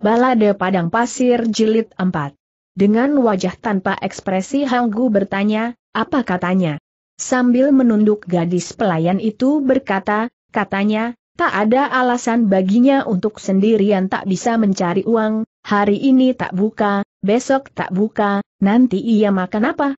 Balade Padang Pasir Jilid 4. Dengan wajah tanpa ekspresi Hang Gu bertanya, apa katanya? Sambil menunduk gadis pelayan itu berkata, katanya, tak ada alasan baginya untuk sendirian tak bisa mencari uang, hari ini tak buka, besok tak buka, nanti ia makan apa?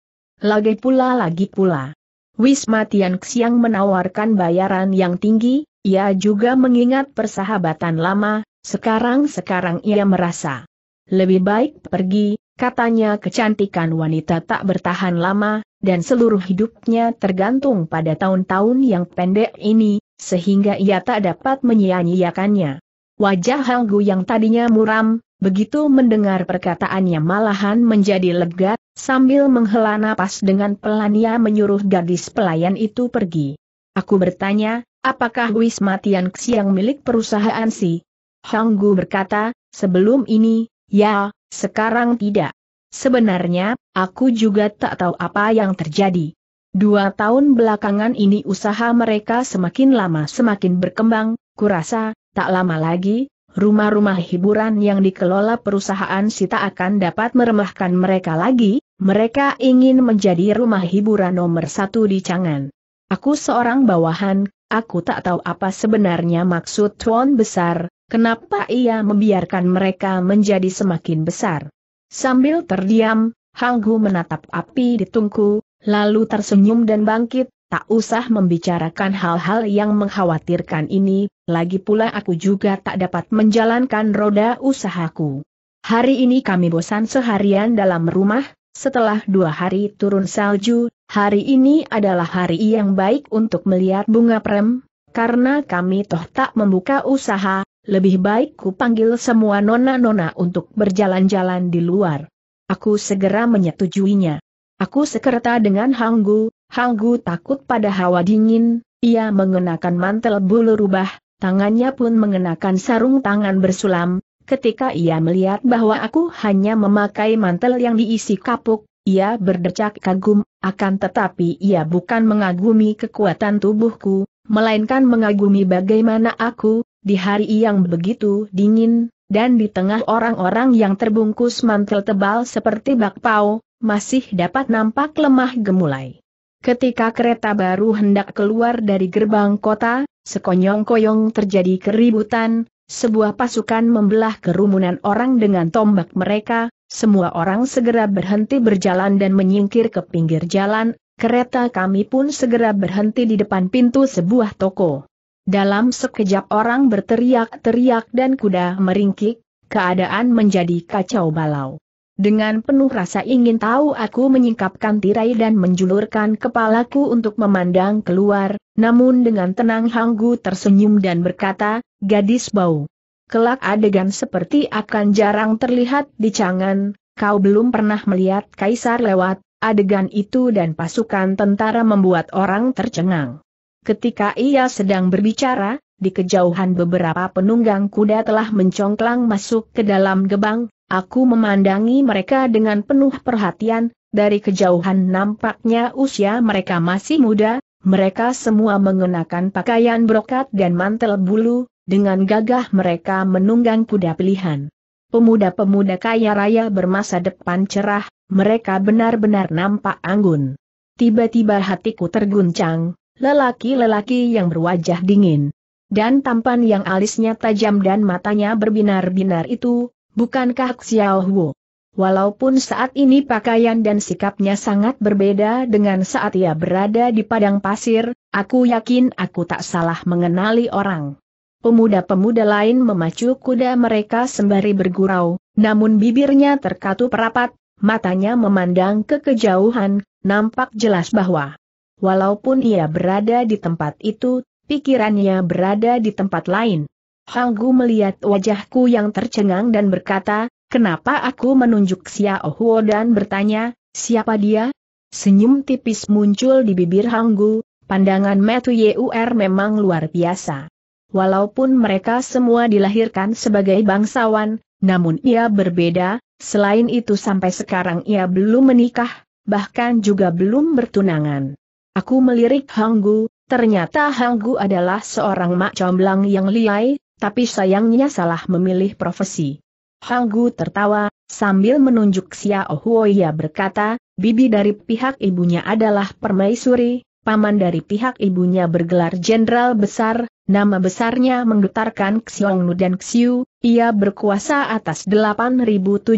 Lagi pula lagi pula. Wisma Tian Xiang menawarkan bayaran yang tinggi, ia juga mengingat persahabatan lama, sekarang-sekarang ia merasa lebih baik pergi, katanya kecantikan wanita tak bertahan lama, dan seluruh hidupnya tergantung pada tahun-tahun yang pendek ini, sehingga ia tak dapat menyia-nyiakannya. Wajah Hanggu yang tadinya muram, begitu mendengar perkataannya malahan menjadi lega, sambil menghela napas dengan pelan ia menyuruh gadis pelayan itu pergi. Aku bertanya, apakah Wisma Tian Xiang milik perusahaan si Hanggu berkata, sebelum ini, ya, sekarang tidak. Sebenarnya, aku juga tak tahu apa yang terjadi. Dua tahun belakangan ini usaha mereka semakin lama semakin berkembang, kurasa, tak lama lagi, rumah-rumah hiburan yang dikelola perusahaan Sita akan dapat meremahkan mereka lagi, mereka ingin menjadi rumah hiburan nomor satu di Cangan. Aku seorang bawahan, aku tak tahu apa sebenarnya maksud Tuan Besar, Kenapa ia membiarkan mereka menjadi semakin besar? Sambil terdiam, Hang Hanggu menatap api di tungku, lalu tersenyum dan bangkit, tak usah membicarakan hal-hal yang mengkhawatirkan ini, lagi pula aku juga tak dapat menjalankan roda usahaku. Hari ini kami bosan seharian dalam rumah, setelah dua hari turun salju, hari ini adalah hari yang baik untuk melihat bunga prem, karena kami toh tak membuka usaha, lebih baik ku panggil semua nona-nona untuk berjalan-jalan di luar. Aku segera menyetujuinya. Aku sekerta dengan Hanggu, Hanggu takut pada hawa dingin, ia mengenakan mantel bulu rubah, tangannya pun mengenakan sarung tangan bersulam, Ketika ia melihat bahwa aku hanya memakai mantel yang diisi kapuk, ia berdecak kagum, akan tetapi ia bukan mengagumi kekuatan tubuhku, melainkan mengagumi bagaimana aku, di hari yang begitu dingin, dan di tengah orang-orang yang terbungkus mantel tebal seperti bakpao, masih dapat nampak lemah gemulai. Ketika kereta baru hendak keluar dari gerbang kota, sekonyong-koyong terjadi keributan, sebuah pasukan membelah kerumunan orang dengan tombak mereka, semua orang segera berhenti berjalan dan menyingkir ke pinggir jalan, kereta kami pun segera berhenti di depan pintu sebuah toko. Dalam sekejap orang berteriak-teriak dan kuda meringkik, keadaan menjadi kacau balau. Dengan penuh rasa ingin tahu aku menyingkapkan tirai dan menjulurkan kepalaku untuk memandang keluar, namun dengan tenang Hanggu tersenyum dan berkata, gadis bau. Kelak adegan seperti akan jarang terlihat di cangan, kau belum pernah melihat kaisar lewat, adegan itu dan pasukan tentara membuat orang tercengang. Ketika ia sedang berbicara, di kejauhan beberapa penunggang kuda telah mencongklang masuk ke dalam gebang, aku memandangi mereka dengan penuh perhatian, dari kejauhan nampaknya usia mereka masih muda, mereka semua mengenakan pakaian brokat dan mantel bulu, dengan gagah mereka menunggang kuda pilihan. Pemuda-pemuda kaya raya bermasa depan cerah, mereka benar-benar nampak anggun. Tiba-tiba hatiku terguncang, Lelaki-lelaki yang berwajah dingin dan tampan yang alisnya tajam dan matanya berbinar-binar itu, bukankah Xiao Huo? Walaupun saat ini pakaian dan sikapnya sangat berbeda dengan saat ia berada di padang pasir, aku yakin aku tak salah mengenali orang. Pemuda-pemuda lain memacu kuda mereka sembari bergurau, namun bibirnya terkatup rapat, matanya memandang ke kejauhan, nampak jelas bahwa Walaupun ia berada di tempat itu, pikirannya berada di tempat lain. Hanggu melihat wajahku yang tercengang dan berkata, kenapa aku menunjuk Xiao Huo dan bertanya, siapa dia? Senyum tipis muncul di bibir Hanggu, pandangan Matthew Yeur memang luar biasa. Walaupun mereka semua dilahirkan sebagai bangsawan, namun ia berbeda, selain itu sampai sekarang ia belum menikah, bahkan juga belum bertunangan. Aku melirik Hanggu, ternyata Hanggu adalah seorang mak comblang yang liai, tapi sayangnya salah memilih profesi. Hanggu tertawa, sambil menunjuk Xiao Huoya berkata, bibi dari pihak ibunya adalah permaisuri, paman dari pihak ibunya bergelar jenderal besar, nama besarnya menggetarkan Xiongnu dan Xiu, ia berkuasa atas 8.700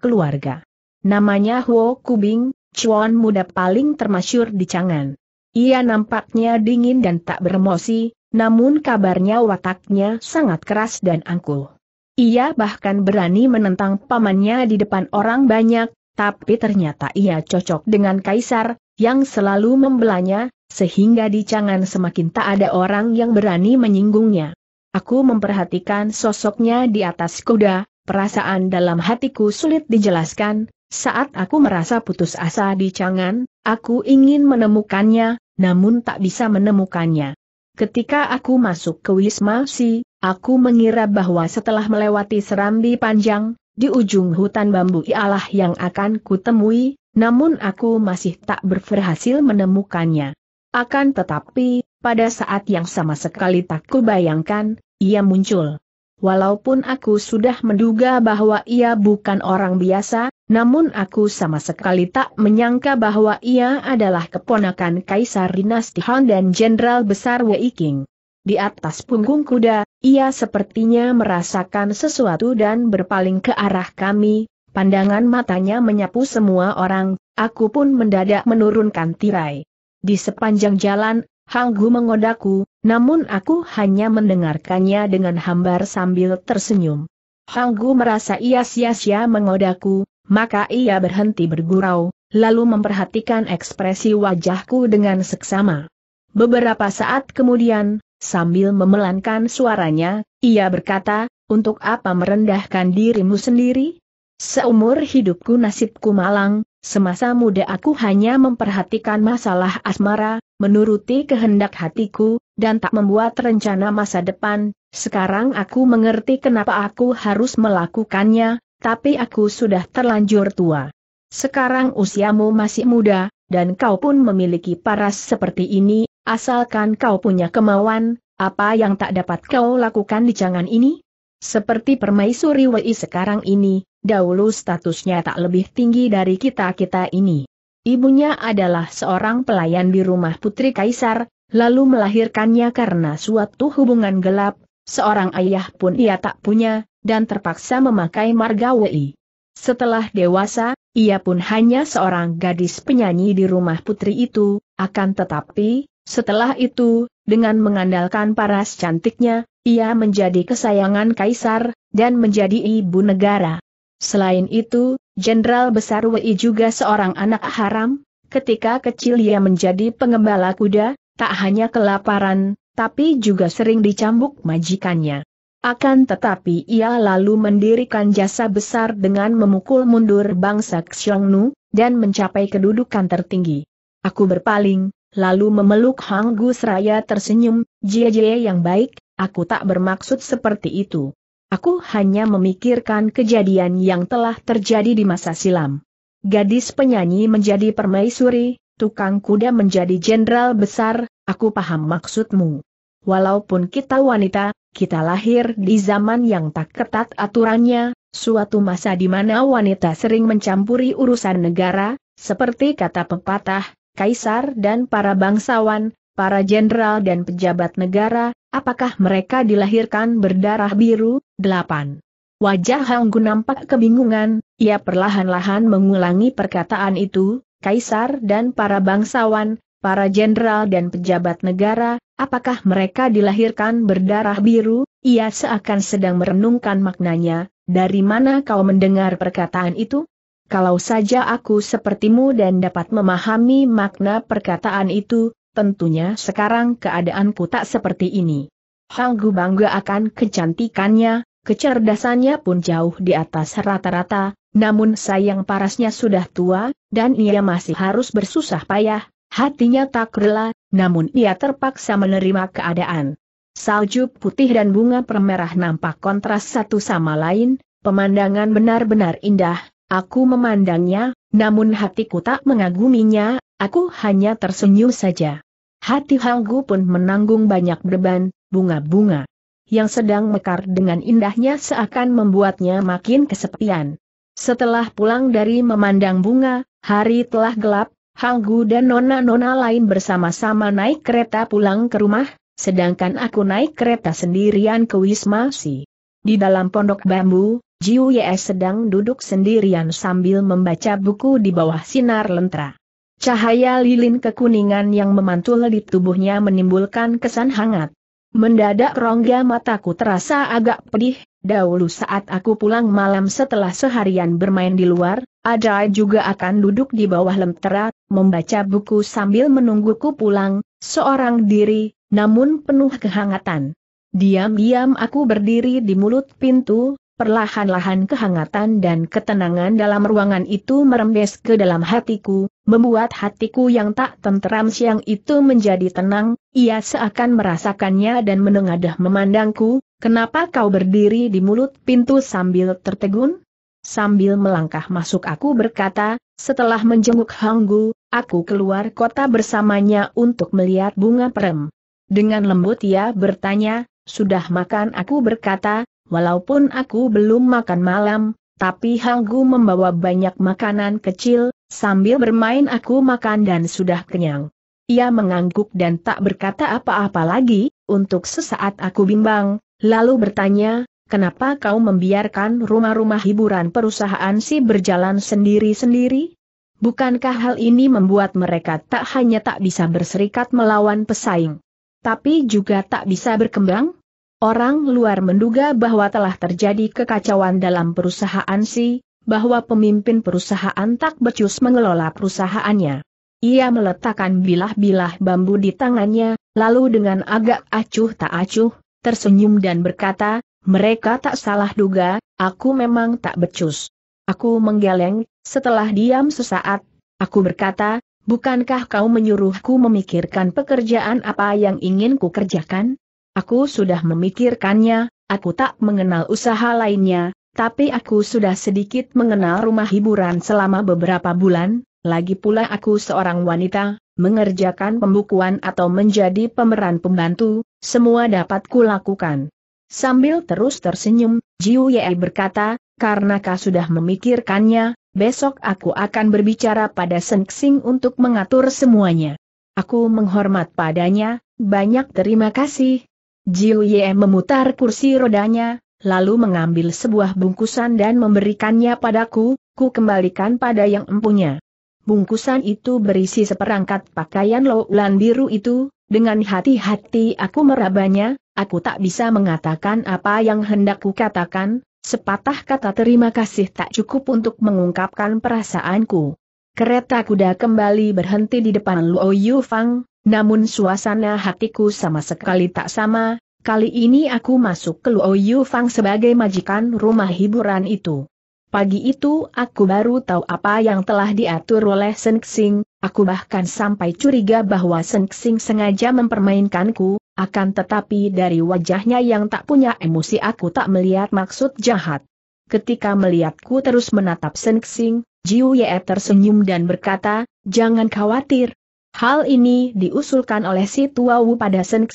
keluarga. Namanya Huo Kubing, Cuan muda paling termasyur di Chang'an. Ia nampaknya dingin dan tak beremosi, namun kabarnya wataknya sangat keras dan angkuh. Ia bahkan berani menentang pamannya di depan orang banyak, tapi ternyata ia cocok dengan kaisar, yang selalu membelanya, sehingga di Chang'an semakin tak ada orang yang berani menyinggungnya. Aku memperhatikan sosoknya di atas kuda, perasaan dalam hatiku sulit dijelaskan, saat aku merasa putus asa di Cangan, aku ingin menemukannya, namun tak bisa menemukannya. Ketika aku masuk ke Wisma Si, aku mengira bahwa setelah melewati serambi panjang, di ujung hutan bambu ialah yang akan kutemui, namun aku masih tak berhasil menemukannya. Akan tetapi, pada saat yang sama sekali tak kubayangkan, ia muncul. Walaupun aku sudah menduga bahwa ia bukan orang biasa, namun aku sama sekali tak menyangka bahwa ia adalah keponakan Kaisar Dinasti Han dan Jenderal Besar Wei King. Di atas punggung kuda, ia sepertinya merasakan sesuatu dan berpaling ke arah kami, pandangan matanya menyapu semua orang, aku pun mendadak menurunkan tirai. Di sepanjang jalan, Hang Gu mengodaku, namun aku hanya mendengarkannya dengan hambar sambil tersenyum. Hanggu merasa ia sia-sia mengodaku, maka ia berhenti bergurau, lalu memperhatikan ekspresi wajahku dengan seksama. Beberapa saat kemudian, sambil memelankan suaranya, ia berkata, untuk apa merendahkan dirimu sendiri? Seumur hidupku nasibku malang, Semasa muda aku hanya memperhatikan masalah asmara, menuruti kehendak hatiku, dan tak membuat rencana masa depan, sekarang aku mengerti kenapa aku harus melakukannya, tapi aku sudah terlanjur tua. Sekarang usiamu masih muda, dan kau pun memiliki paras seperti ini, asalkan kau punya kemauan, apa yang tak dapat kau lakukan di jangan ini? Seperti permaisuri Wei sekarang ini, dahulu statusnya tak lebih tinggi dari kita-kita ini. Ibunya adalah seorang pelayan di rumah putri kaisar, lalu melahirkannya karena suatu hubungan gelap, seorang ayah pun ia tak punya, dan terpaksa memakai Wei. Setelah dewasa, ia pun hanya seorang gadis penyanyi di rumah putri itu, akan tetapi, setelah itu, dengan mengandalkan paras cantiknya, ia menjadi kesayangan kaisar, dan menjadi ibu negara. Selain itu, Jenderal Besar Wei juga seorang anak haram, ketika kecil ia menjadi pengembala kuda, tak hanya kelaparan, tapi juga sering dicambuk majikannya. Akan tetapi ia lalu mendirikan jasa besar dengan memukul mundur bangsa Xiongnu, dan mencapai kedudukan tertinggi. Aku berpaling, lalu memeluk Hang Gu Seraya tersenyum, jie jie yang baik, aku tak bermaksud seperti itu. Aku hanya memikirkan kejadian yang telah terjadi di masa silam. Gadis penyanyi menjadi permaisuri, tukang kuda menjadi jenderal besar, aku paham maksudmu. Walaupun kita wanita, kita lahir di zaman yang tak ketat aturannya, suatu masa di mana wanita sering mencampuri urusan negara, seperti kata pepatah, kaisar dan para bangsawan, para jenderal dan pejabat negara, Apakah mereka dilahirkan berdarah biru? 8. Wajah Hang nampak kebingungan, ia perlahan-lahan mengulangi perkataan itu, kaisar dan para bangsawan, para jenderal dan pejabat negara, apakah mereka dilahirkan berdarah biru? Ia seakan sedang merenungkan maknanya, dari mana kau mendengar perkataan itu? Kalau saja aku sepertimu dan dapat memahami makna perkataan itu, tentunya sekarang keadaanku tak seperti ini. Halgu bangga akan kecantikannya, kecerdasannya pun jauh di atas rata-rata, namun sayang parasnya sudah tua, dan ia masih harus bersusah payah, hatinya tak rela, namun ia terpaksa menerima keadaan. Salju putih dan bunga permerah nampak kontras satu sama lain, pemandangan benar-benar indah, aku memandangnya, namun hatiku tak mengaguminya, Aku hanya tersenyum saja. Hati Hanggu pun menanggung banyak beban, bunga-bunga yang sedang mekar dengan indahnya seakan membuatnya makin kesepian. Setelah pulang dari memandang bunga, hari telah gelap, Hanggu dan nona-nona lain bersama-sama naik kereta pulang ke rumah, sedangkan aku naik kereta sendirian ke Wisma Si. Di dalam pondok bambu, Jiu Ye sedang duduk sendirian sambil membaca buku di bawah sinar lentera. Cahaya lilin kekuningan yang memantul di tubuhnya menimbulkan kesan hangat. Mendadak rongga mataku terasa agak pedih, dahulu saat aku pulang malam setelah seharian bermain di luar, ada juga akan duduk di bawah lentera, membaca buku sambil menungguku pulang, seorang diri, namun penuh kehangatan. Diam-diam aku berdiri di mulut pintu, perlahan-lahan kehangatan dan ketenangan dalam ruangan itu merembes ke dalam hatiku, membuat hatiku yang tak tenteram siang itu menjadi tenang, ia seakan merasakannya dan menengadah memandangku, kenapa kau berdiri di mulut pintu sambil tertegun? Sambil melangkah masuk aku berkata, setelah menjenguk Hanggu, aku keluar kota bersamanya untuk melihat bunga perem. Dengan lembut ia bertanya, sudah makan aku berkata, walaupun aku belum makan malam, tapi Hanggu membawa banyak makanan kecil, sambil bermain aku makan dan sudah kenyang. Ia mengangguk dan tak berkata apa-apa lagi, untuk sesaat aku bimbang, lalu bertanya, kenapa kau membiarkan rumah-rumah hiburan perusahaan si berjalan sendiri-sendiri? Bukankah hal ini membuat mereka tak hanya tak bisa berserikat melawan pesaing, tapi juga tak bisa berkembang? Orang luar menduga bahwa telah terjadi kekacauan dalam perusahaan si, bahwa pemimpin perusahaan tak becus mengelola perusahaannya. Ia meletakkan bilah-bilah bambu di tangannya, lalu dengan agak acuh tak acuh, tersenyum dan berkata, mereka tak salah duga, aku memang tak becus. Aku menggeleng, setelah diam sesaat, aku berkata, bukankah kau menyuruhku memikirkan pekerjaan apa yang ingin ku kerjakan? Aku sudah memikirkannya, aku tak mengenal usaha lainnya, tapi aku sudah sedikit mengenal rumah hiburan selama beberapa bulan, lagi pula aku seorang wanita, mengerjakan pembukuan atau menjadi pemeran pembantu, semua dapat kulakukan. Sambil terus tersenyum, Jiu Ye berkata, karena kau sudah memikirkannya, besok aku akan berbicara pada Seng Xing untuk mengatur semuanya. Aku menghormat padanya, banyak terima kasih, Jiu Ye memutar kursi rodanya, lalu mengambil sebuah bungkusan dan memberikannya padaku, ku kembalikan pada yang empunya. Bungkusan itu berisi seperangkat pakaian loulan biru itu, dengan hati-hati aku merabanya, aku tak bisa mengatakan apa yang hendak ku katakan, sepatah kata terima kasih tak cukup untuk mengungkapkan perasaanku. Kereta kuda kembali berhenti di depan Luo Fang. Namun suasana hatiku sama sekali tak sama, kali ini aku masuk ke Luo Yu Fang sebagai majikan rumah hiburan itu. Pagi itu aku baru tahu apa yang telah diatur oleh Senxing. aku bahkan sampai curiga bahwa Senxing sengaja mempermainkanku, akan tetapi dari wajahnya yang tak punya emosi aku tak melihat maksud jahat. Ketika melihatku terus menatap Senxing, Xing, Jiu Ye tersenyum dan berkata, jangan khawatir, Hal ini diusulkan oleh si Tua Wu pada Seng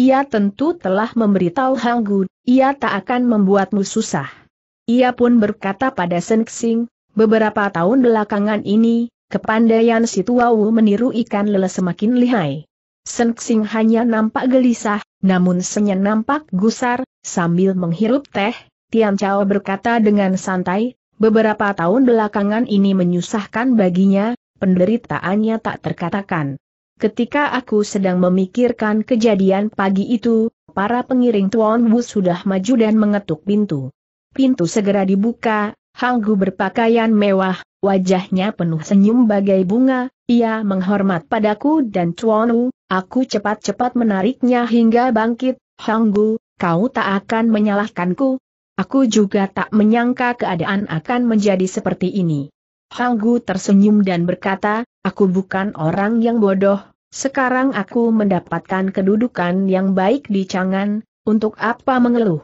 ia tentu telah memberitahu Hang Gu, ia tak akan membuatmu susah. Ia pun berkata pada Seng beberapa tahun belakangan ini, kepandaian si Tua Wu meniru ikan lele semakin lihai. Seng hanya nampak gelisah, namun senyum nampak gusar, sambil menghirup teh, Tian Chao berkata dengan santai, beberapa tahun belakangan ini menyusahkan baginya, penderitaannya tak terkatakan. Ketika aku sedang memikirkan kejadian pagi itu, para pengiring Tuan Wu sudah maju dan mengetuk pintu. Pintu segera dibuka, Hanggu berpakaian mewah, wajahnya penuh senyum bagai bunga, ia menghormat padaku dan Tuan Wu, aku cepat-cepat menariknya hingga bangkit, Hanggu, kau tak akan menyalahkanku. Aku juga tak menyangka keadaan akan menjadi seperti ini. Hanggu tersenyum dan berkata, aku bukan orang yang bodoh, sekarang aku mendapatkan kedudukan yang baik di Changan, untuk apa mengeluh?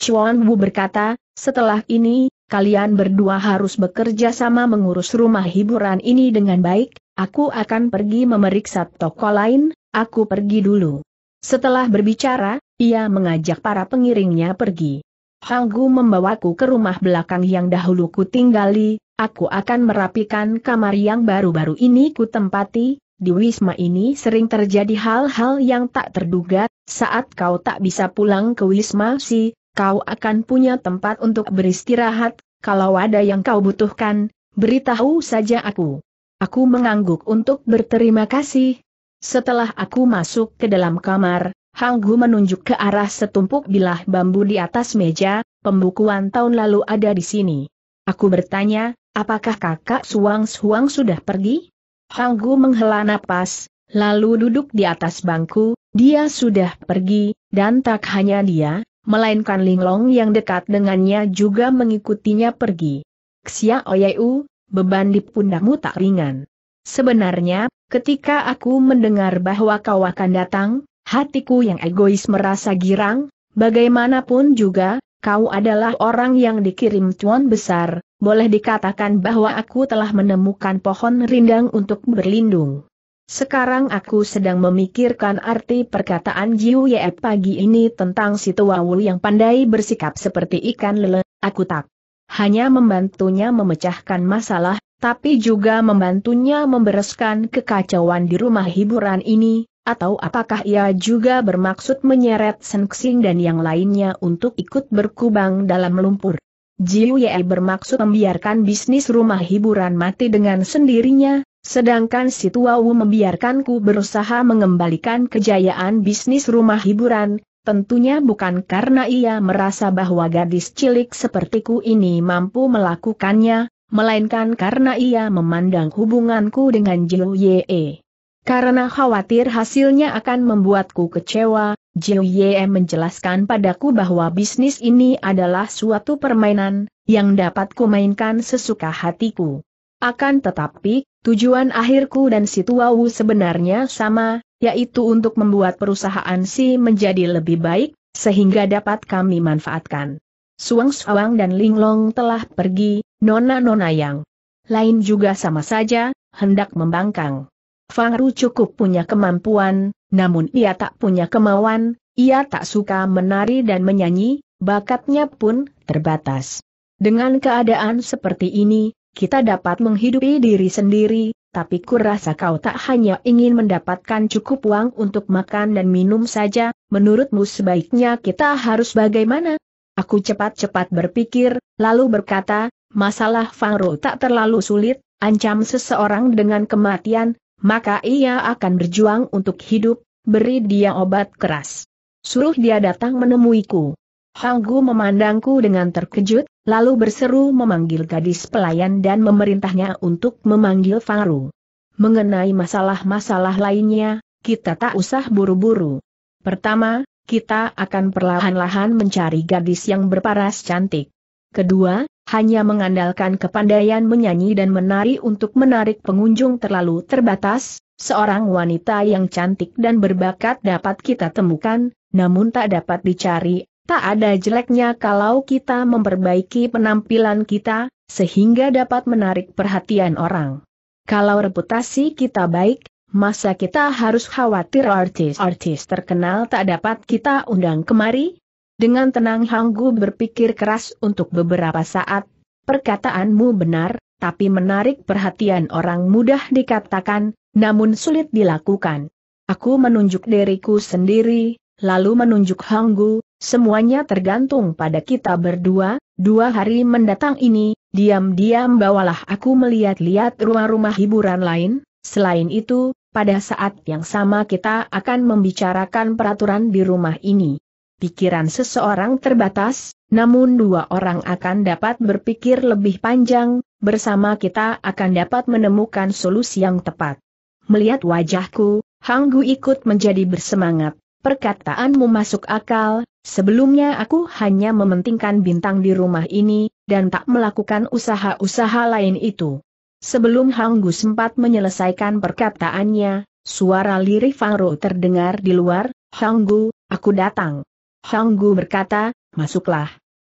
Chuan Wu berkata, setelah ini, kalian berdua harus bekerja sama mengurus rumah hiburan ini dengan baik, aku akan pergi memeriksa toko lain, aku pergi dulu. Setelah berbicara, ia mengajak para pengiringnya pergi. Hanggu membawaku ke rumah belakang yang dahulu ku tinggali, aku akan merapikan kamar yang baru-baru ini kutempati di Wisma ini sering terjadi hal-hal yang tak terduga, saat kau tak bisa pulang ke Wisma si, kau akan punya tempat untuk beristirahat, kalau ada yang kau butuhkan, beritahu saja aku. Aku mengangguk untuk berterima kasih. Setelah aku masuk ke dalam kamar, Hanggu menunjuk ke arah setumpuk bilah bambu di atas meja, pembukuan tahun lalu ada di sini. Aku bertanya, Apakah kakak Suang Suang sudah pergi? Hanggu menghela napas, lalu duduk di atas bangku, dia sudah pergi, dan tak hanya dia, melainkan Linglong yang dekat dengannya juga mengikutinya pergi. Xia Oyeu, beban di pundakmu tak ringan. Sebenarnya, ketika aku mendengar bahwa kau akan datang, hatiku yang egois merasa girang, bagaimanapun juga, kau adalah orang yang dikirim tuan besar, boleh dikatakan bahwa aku telah menemukan pohon rindang untuk berlindung. Sekarang aku sedang memikirkan arti perkataan Jiu Ye pagi ini tentang si Tuawul yang pandai bersikap seperti ikan lele, aku tak hanya membantunya memecahkan masalah, tapi juga membantunya membereskan kekacauan di rumah hiburan ini, atau apakah ia juga bermaksud menyeret Senksing dan yang lainnya untuk ikut berkubang dalam lumpur? Jiu Ye bermaksud membiarkan bisnis rumah hiburan mati dengan sendirinya, sedangkan si Wu membiarkanku berusaha mengembalikan kejayaan bisnis rumah hiburan, tentunya bukan karena ia merasa bahwa gadis cilik sepertiku ini mampu melakukannya, melainkan karena ia memandang hubunganku dengan Jiu Ye. Karena khawatir hasilnya akan membuatku kecewa, Jiuye menjelaskan padaku bahwa bisnis ini adalah suatu permainan, yang dapat kumainkan sesuka hatiku. Akan tetapi, tujuan akhirku dan si Tuawu sebenarnya sama, yaitu untuk membuat perusahaan si menjadi lebih baik, sehingga dapat kami manfaatkan. Suang Suang dan Linglong telah pergi, Nona-nona yang lain juga sama saja, hendak membangkang. Fang Ru cukup punya kemampuan, namun ia tak punya kemauan, ia tak suka menari dan menyanyi, bakatnya pun terbatas. Dengan keadaan seperti ini, kita dapat menghidupi diri sendiri, tapi kurasa kau tak hanya ingin mendapatkan cukup uang untuk makan dan minum saja, menurutmu sebaiknya kita harus bagaimana? Aku cepat-cepat berpikir, lalu berkata, masalah Fang Ru tak terlalu sulit, ancam seseorang dengan kematian, maka ia akan berjuang untuk hidup, beri dia obat keras. Suruh dia datang menemuiku. Hanggu memandangku dengan terkejut, lalu berseru memanggil gadis pelayan dan memerintahnya untuk memanggil Faru. Mengenai masalah-masalah lainnya, kita tak usah buru-buru. Pertama, kita akan perlahan-lahan mencari gadis yang berparas cantik. Kedua, hanya mengandalkan kepandaian menyanyi dan menari untuk menarik pengunjung terlalu terbatas, seorang wanita yang cantik dan berbakat dapat kita temukan, namun tak dapat dicari, tak ada jeleknya kalau kita memperbaiki penampilan kita, sehingga dapat menarik perhatian orang. Kalau reputasi kita baik, masa kita harus khawatir artis-artis terkenal tak dapat kita undang kemari? Dengan tenang Hanggu berpikir keras untuk beberapa saat, perkataanmu benar, tapi menarik perhatian orang mudah dikatakan, namun sulit dilakukan. Aku menunjuk diriku sendiri, lalu menunjuk Hanggu, semuanya tergantung pada kita berdua, dua hari mendatang ini, diam-diam bawalah aku melihat-lihat rumah-rumah hiburan lain, selain itu, pada saat yang sama kita akan membicarakan peraturan di rumah ini pikiran seseorang terbatas, namun dua orang akan dapat berpikir lebih panjang, bersama kita akan dapat menemukan solusi yang tepat. Melihat wajahku, Hanggu ikut menjadi bersemangat. Perkataanmu masuk akal, sebelumnya aku hanya mementingkan bintang di rumah ini, dan tak melakukan usaha-usaha lain itu. Sebelum Hanggu sempat menyelesaikan perkataannya, suara lirih Fangru terdengar di luar, Hanggu, aku datang. Hanggu berkata, masuklah.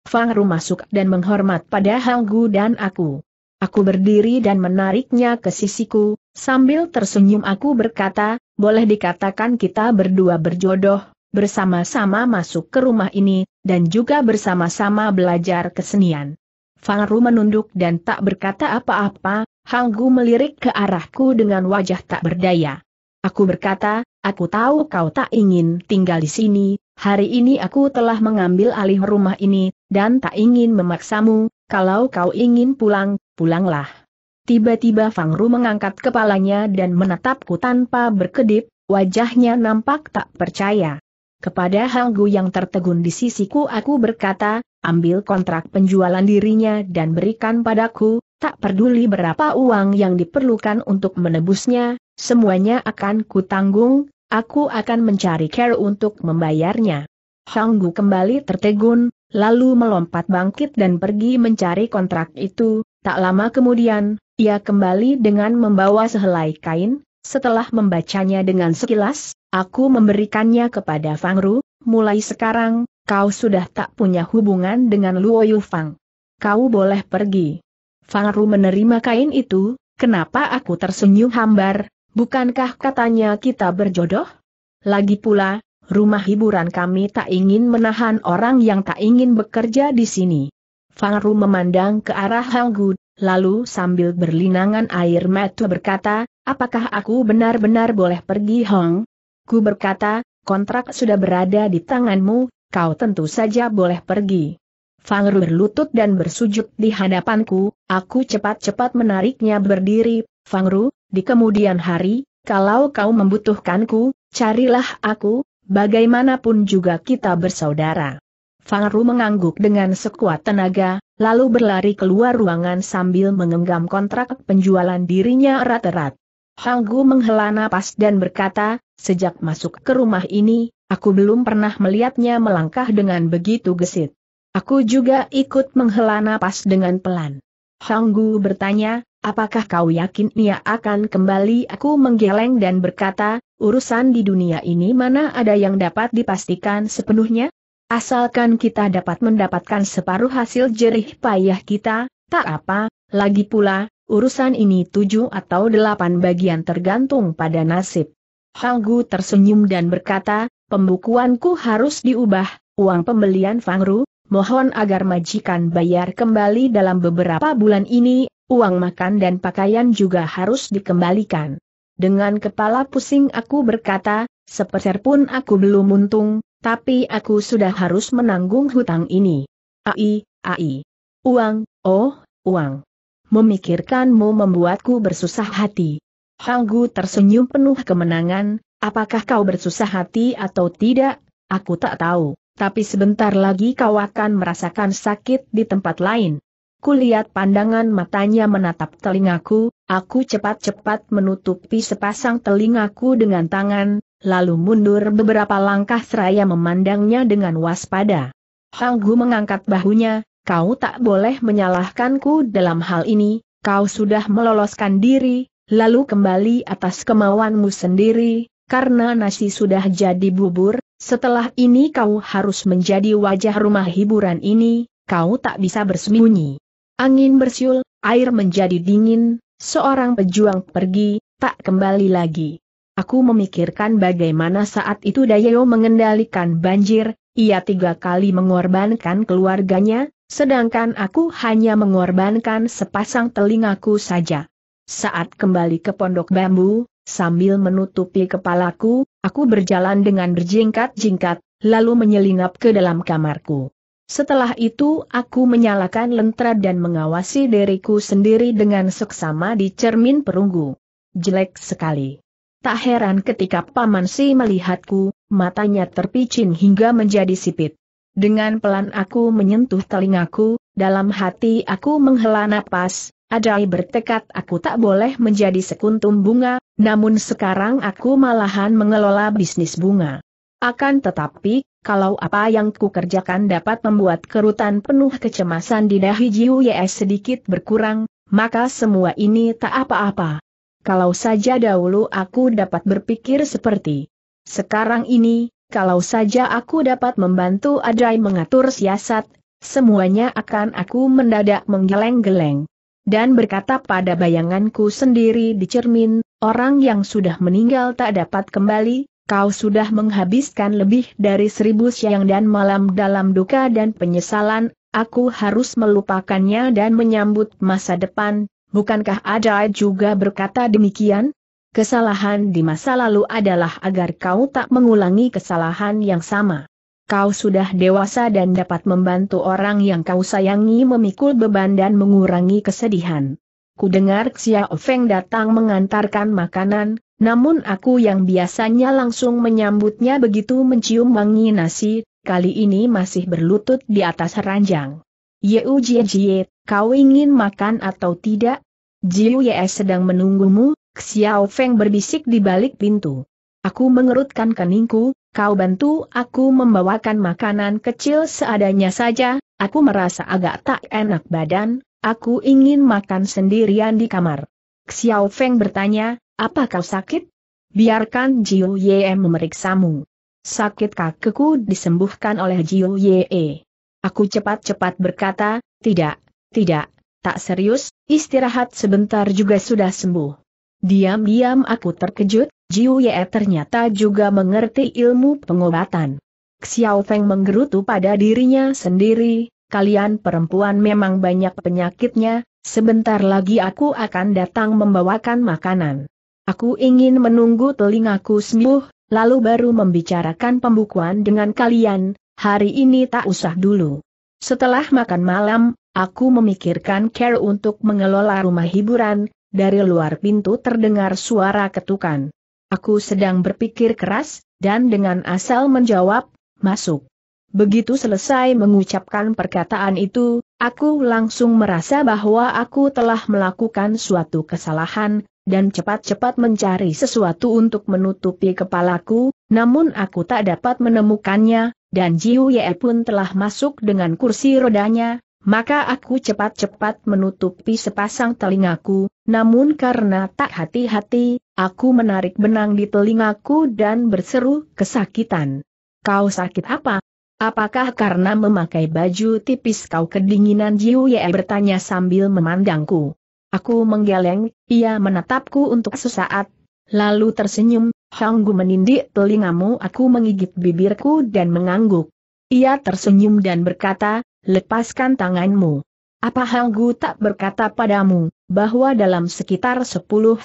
Fang Ru masuk dan menghormat pada Hanggu dan aku. Aku berdiri dan menariknya ke sisiku, sambil tersenyum aku berkata, boleh dikatakan kita berdua berjodoh, bersama-sama masuk ke rumah ini, dan juga bersama-sama belajar kesenian. Fang Ru menunduk dan tak berkata apa-apa, Hanggu melirik ke arahku dengan wajah tak berdaya. Aku berkata, aku tahu kau tak ingin tinggal di sini, Hari ini aku telah mengambil alih rumah ini, dan tak ingin memaksamu, kalau kau ingin pulang, pulanglah. Tiba-tiba Fang Ru mengangkat kepalanya dan menatapku tanpa berkedip, wajahnya nampak tak percaya. Kepada Hang Gu yang tertegun di sisiku aku berkata, ambil kontrak penjualan dirinya dan berikan padaku, tak peduli berapa uang yang diperlukan untuk menebusnya, semuanya akan kutanggung, Aku akan mencari care untuk membayarnya. Hanggu kembali tertegun, lalu melompat bangkit dan pergi mencari kontrak itu. Tak lama kemudian, ia kembali dengan membawa sehelai kain. Setelah membacanya dengan sekilas, aku memberikannya kepada Fang Ru, mulai sekarang, kau sudah tak punya hubungan dengan Luo Yu Fang. Kau boleh pergi. Fang Ru menerima kain itu, kenapa aku tersenyum hambar, Bukankah katanya kita berjodoh? Lagi pula, rumah hiburan kami tak ingin menahan orang yang tak ingin bekerja di sini. Fang Ru memandang ke arah Honggu, lalu sambil berlinangan air mata berkata, apakah aku benar-benar boleh pergi Hong? Ku berkata, kontrak sudah berada di tanganmu, kau tentu saja boleh pergi. Fang Ru berlutut dan bersujud di hadapanku, aku cepat-cepat menariknya berdiri, Fang Ru, di kemudian hari, kalau kau membutuhkanku, carilah aku, bagaimanapun juga kita bersaudara. Fang Ru mengangguk dengan sekuat tenaga, lalu berlari keluar ruangan sambil mengenggam kontrak penjualan dirinya erat-erat. Hang Gu menghela napas dan berkata, sejak masuk ke rumah ini, aku belum pernah melihatnya melangkah dengan begitu gesit. Aku juga ikut menghela napas dengan pelan. Hang Gu bertanya, Apakah kau yakin ia akan kembali aku menggeleng dan berkata, urusan di dunia ini mana ada yang dapat dipastikan sepenuhnya? Asalkan kita dapat mendapatkan separuh hasil jerih payah kita, tak apa, lagi pula, urusan ini tujuh atau delapan bagian tergantung pada nasib. Hanggu tersenyum dan berkata, pembukuanku harus diubah, uang pembelian Fangru, mohon agar majikan bayar kembali dalam beberapa bulan ini, uang makan dan pakaian juga harus dikembalikan. Dengan kepala pusing aku berkata, sepeser pun aku belum untung, tapi aku sudah harus menanggung hutang ini. Ai, ai. Uang, oh, uang. Memikirkanmu membuatku bersusah hati. Hanggu tersenyum penuh kemenangan, apakah kau bersusah hati atau tidak, aku tak tahu, tapi sebentar lagi kau akan merasakan sakit di tempat lain. Kulihat pandangan matanya menatap telingaku, aku cepat-cepat menutupi sepasang telingaku dengan tangan, lalu mundur beberapa langkah seraya memandangnya dengan waspada. Hanggu mengangkat bahunya, kau tak boleh menyalahkanku dalam hal ini, kau sudah meloloskan diri, lalu kembali atas kemauanmu sendiri, karena nasi sudah jadi bubur, setelah ini kau harus menjadi wajah rumah hiburan ini, kau tak bisa bersembunyi. Angin bersiul, air menjadi dingin, seorang pejuang pergi, tak kembali lagi. Aku memikirkan bagaimana saat itu Dayo mengendalikan banjir, ia tiga kali mengorbankan keluarganya, sedangkan aku hanya mengorbankan sepasang telingaku saja. Saat kembali ke pondok bambu, sambil menutupi kepalaku, aku berjalan dengan berjingkat-jingkat, lalu menyelinap ke dalam kamarku. Setelah itu aku menyalakan lentera dan mengawasi diriku sendiri dengan seksama di cermin perunggu. Jelek sekali. Tak heran ketika Paman Si melihatku, matanya terpicin hingga menjadi sipit. Dengan pelan aku menyentuh telingaku, dalam hati aku menghela napas, adai bertekad aku tak boleh menjadi sekuntum bunga, namun sekarang aku malahan mengelola bisnis bunga. Akan tetapi, kalau apa yang kukerjakan dapat membuat kerutan penuh kecemasan di dahi Jiu Yes sedikit berkurang, maka semua ini tak apa-apa. Kalau saja dahulu aku dapat berpikir seperti sekarang ini, kalau saja aku dapat membantu Adai mengatur siasat, semuanya akan aku mendadak menggeleng-geleng. Dan berkata pada bayanganku sendiri di cermin, orang yang sudah meninggal tak dapat kembali, kau sudah menghabiskan lebih dari seribu siang dan malam dalam duka dan penyesalan, aku harus melupakannya dan menyambut masa depan, bukankah ada juga berkata demikian? Kesalahan di masa lalu adalah agar kau tak mengulangi kesalahan yang sama. Kau sudah dewasa dan dapat membantu orang yang kau sayangi memikul beban dan mengurangi kesedihan. Ku dengar Xiao Feng datang mengantarkan makanan, namun aku yang biasanya langsung menyambutnya begitu mencium wangi nasi, kali ini masih berlutut di atas ranjang. Yeu Jie Jie, kau ingin makan atau tidak? Jiu Ye sedang menunggumu, Xiao Feng berbisik di balik pintu. Aku mengerutkan keningku, kau bantu aku membawakan makanan kecil seadanya saja, aku merasa agak tak enak badan, aku ingin makan sendirian di kamar. Xiao Feng bertanya, apa kau sakit? Biarkan Jiu Ye memeriksamu. Sakit ku disembuhkan oleh Jiu Ye. Aku cepat-cepat berkata, tidak, tidak, tak serius, istirahat sebentar juga sudah sembuh. Diam-diam aku terkejut, Jiu Ye ternyata juga mengerti ilmu pengobatan. Xiao Feng menggerutu pada dirinya sendiri, kalian perempuan memang banyak penyakitnya, sebentar lagi aku akan datang membawakan makanan. Aku ingin menunggu telingaku sembuh, lalu baru membicarakan pembukuan dengan kalian, hari ini tak usah dulu. Setelah makan malam, aku memikirkan care untuk mengelola rumah hiburan, dari luar pintu terdengar suara ketukan. Aku sedang berpikir keras, dan dengan asal menjawab, masuk. Begitu selesai mengucapkan perkataan itu, aku langsung merasa bahwa aku telah melakukan suatu kesalahan, dan cepat-cepat mencari sesuatu untuk menutupi kepalaku, namun aku tak dapat menemukannya, dan Jiu Ye pun telah masuk dengan kursi rodanya, maka aku cepat-cepat menutupi sepasang telingaku, namun karena tak hati-hati, aku menarik benang di telingaku dan berseru kesakitan. Kau sakit apa? Apakah karena memakai baju tipis kau kedinginan Jiu Ye bertanya sambil memandangku. Aku menggeleng, ia menatapku untuk sesaat, lalu tersenyum, Hanggu menindik telingamu aku mengigit bibirku dan mengangguk. Ia tersenyum dan berkata, lepaskan tanganmu. Apa Hanggu tak berkata padamu, bahwa dalam sekitar 10-20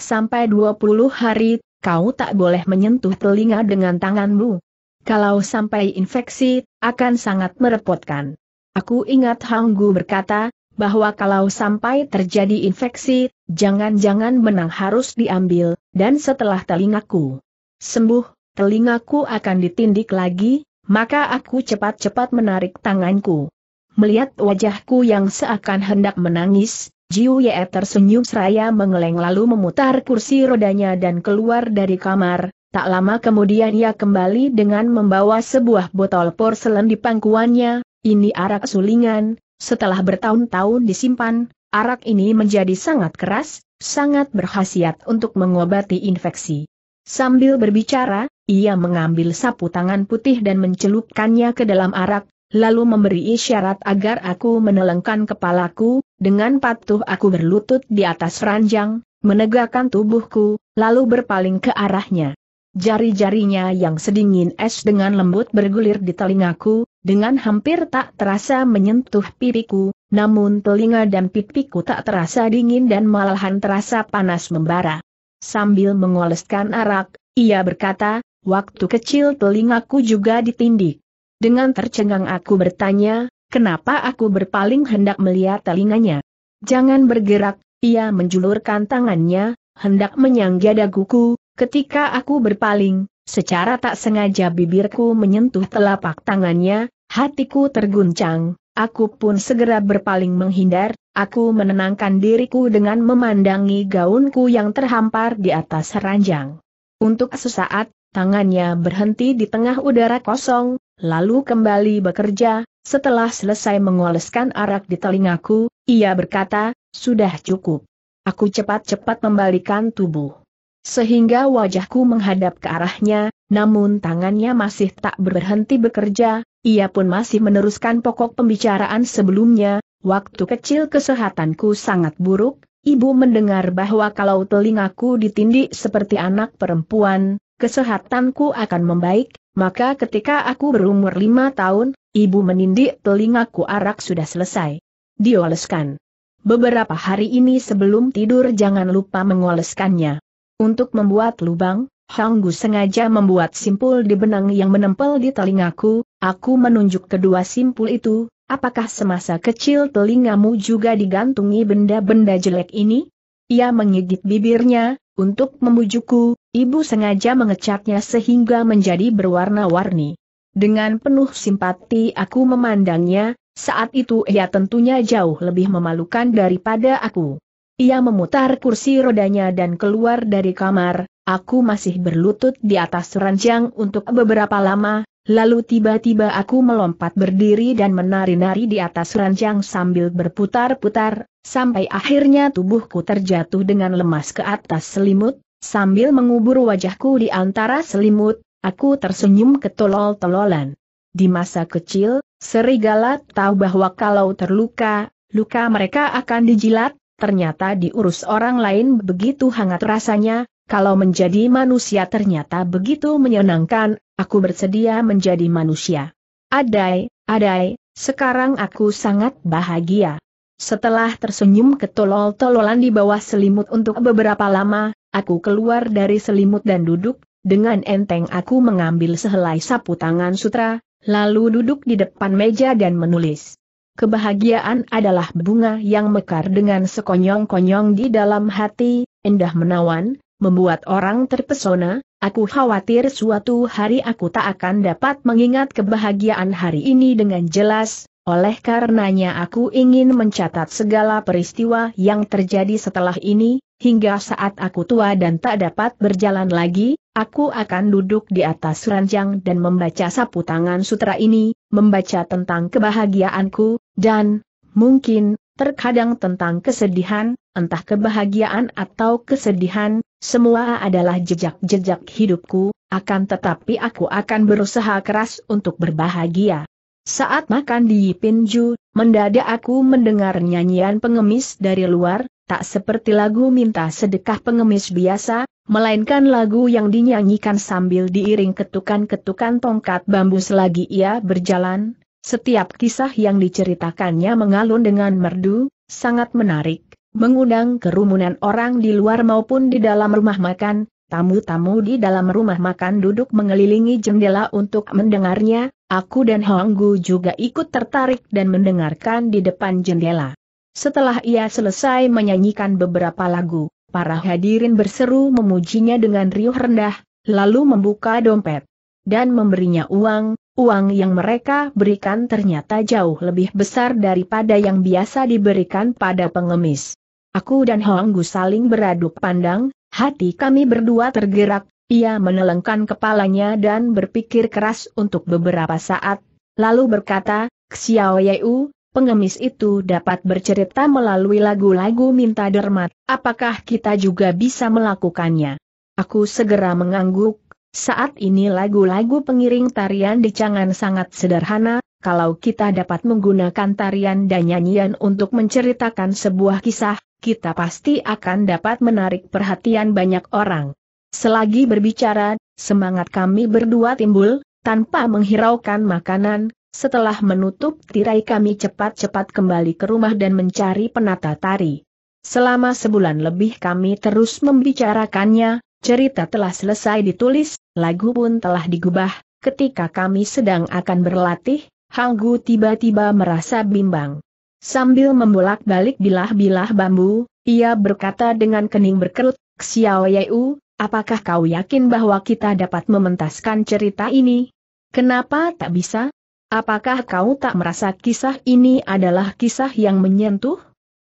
hari, kau tak boleh menyentuh telinga dengan tanganmu? Kalau sampai infeksi, akan sangat merepotkan. Aku ingat Hanggu berkata, bahwa kalau sampai terjadi infeksi, jangan-jangan benang harus diambil, dan setelah telingaku sembuh, telingaku akan ditindik lagi, maka aku cepat-cepat menarik tanganku. Melihat wajahku yang seakan hendak menangis, Jiu Ye tersenyum seraya mengeleng lalu memutar kursi rodanya dan keluar dari kamar, tak lama kemudian ia kembali dengan membawa sebuah botol porselen di pangkuannya, ini arak sulingan, setelah bertahun-tahun disimpan, arak ini menjadi sangat keras, sangat berkhasiat untuk mengobati infeksi. Sambil berbicara, ia mengambil sapu tangan putih dan mencelupkannya ke dalam arak, lalu memberi isyarat agar aku menelengkan kepalaku, dengan patuh aku berlutut di atas ranjang, menegakkan tubuhku, lalu berpaling ke arahnya. Jari-jarinya yang sedingin es dengan lembut bergulir di telingaku, dengan hampir tak terasa menyentuh pipiku, namun telinga dan pipiku tak terasa dingin dan malahan terasa panas membara. Sambil mengoleskan arak, ia berkata, waktu kecil telingaku juga ditindik. Dengan tercengang aku bertanya, kenapa aku berpaling hendak melihat telinganya. Jangan bergerak, ia menjulurkan tangannya, hendak menyangga daguku, Ketika aku berpaling, secara tak sengaja bibirku menyentuh telapak tangannya, hatiku terguncang, aku pun segera berpaling menghindar, aku menenangkan diriku dengan memandangi gaunku yang terhampar di atas ranjang. Untuk sesaat, tangannya berhenti di tengah udara kosong, lalu kembali bekerja, setelah selesai mengoleskan arak di telingaku, ia berkata, sudah cukup. Aku cepat-cepat membalikan tubuh. Sehingga wajahku menghadap ke arahnya, namun tangannya masih tak berhenti bekerja, ia pun masih meneruskan pokok pembicaraan sebelumnya, waktu kecil kesehatanku sangat buruk, ibu mendengar bahwa kalau telingaku ditindik seperti anak perempuan, kesehatanku akan membaik, maka ketika aku berumur lima tahun, ibu menindik telingaku arak sudah selesai. Dioleskan. Beberapa hari ini sebelum tidur jangan lupa mengoleskannya. Untuk membuat lubang, Hanggu sengaja membuat simpul di benang yang menempel di telingaku, aku menunjuk kedua simpul itu, apakah semasa kecil telingamu juga digantungi benda-benda jelek ini? Ia menggigit bibirnya, untuk memujuku, ibu sengaja mengecatnya sehingga menjadi berwarna-warni. Dengan penuh simpati aku memandangnya, saat itu ia tentunya jauh lebih memalukan daripada aku. Ia memutar kursi rodanya dan keluar dari kamar, aku masih berlutut di atas ranjang untuk beberapa lama, lalu tiba-tiba aku melompat berdiri dan menari-nari di atas ranjang sambil berputar-putar, sampai akhirnya tubuhku terjatuh dengan lemas ke atas selimut, sambil mengubur wajahku di antara selimut, aku tersenyum ketolol-tololan. Di masa kecil, serigala tahu bahwa kalau terluka, luka mereka akan dijilat, Ternyata diurus orang lain begitu hangat rasanya, kalau menjadi manusia ternyata begitu menyenangkan, aku bersedia menjadi manusia. Adai, adai, sekarang aku sangat bahagia. Setelah tersenyum ketolol-tololan di bawah selimut untuk beberapa lama, aku keluar dari selimut dan duduk, dengan enteng aku mengambil sehelai sapu tangan sutra, lalu duduk di depan meja dan menulis. Kebahagiaan adalah bunga yang mekar dengan sekonyong-konyong di dalam hati, indah menawan, membuat orang terpesona, aku khawatir suatu hari aku tak akan dapat mengingat kebahagiaan hari ini dengan jelas, oleh karenanya aku ingin mencatat segala peristiwa yang terjadi setelah ini, hingga saat aku tua dan tak dapat berjalan lagi, aku akan duduk di atas ranjang dan membaca sapu tangan sutra ini, membaca tentang kebahagiaanku, dan, mungkin, terkadang tentang kesedihan, entah kebahagiaan atau kesedihan, semua adalah jejak-jejak hidupku, akan tetapi aku akan berusaha keras untuk berbahagia. Saat makan di Pinju, mendadak aku mendengar nyanyian pengemis dari luar, tak seperti lagu minta sedekah pengemis biasa, melainkan lagu yang dinyanyikan sambil diiring ketukan-ketukan tongkat bambu selagi ia berjalan. Setiap kisah yang diceritakannya mengalun dengan merdu, sangat menarik, mengundang kerumunan orang di luar maupun di dalam rumah makan. Tamu-tamu di dalam rumah makan duduk mengelilingi jendela untuk mendengarnya, aku dan Honggu juga ikut tertarik dan mendengarkan di depan jendela. Setelah ia selesai menyanyikan beberapa lagu, para hadirin berseru memujinya dengan riuh rendah, lalu membuka dompet dan memberinya uang, uang yang mereka berikan ternyata jauh lebih besar daripada yang biasa diberikan pada pengemis. Aku dan Gu saling beradu pandang, hati kami berdua tergerak, ia menelengkan kepalanya dan berpikir keras untuk beberapa saat, lalu berkata, Xiao Yeu, pengemis itu dapat bercerita melalui lagu-lagu minta dermat, apakah kita juga bisa melakukannya? Aku segera mengangguk, saat ini lagu-lagu pengiring tarian di Cangan sangat sederhana, kalau kita dapat menggunakan tarian dan nyanyian untuk menceritakan sebuah kisah, kita pasti akan dapat menarik perhatian banyak orang. Selagi berbicara, semangat kami berdua timbul, tanpa menghiraukan makanan, setelah menutup tirai kami cepat-cepat kembali ke rumah dan mencari penata tari. Selama sebulan lebih kami terus membicarakannya, cerita telah selesai ditulis, lagu pun telah digubah, ketika kami sedang akan berlatih, Hanggu tiba-tiba merasa bimbang. Sambil membolak-balik bilah-bilah bambu, ia berkata dengan kening berkerut, Xiao Yeu, apakah kau yakin bahwa kita dapat mementaskan cerita ini? Kenapa tak bisa? Apakah kau tak merasa kisah ini adalah kisah yang menyentuh?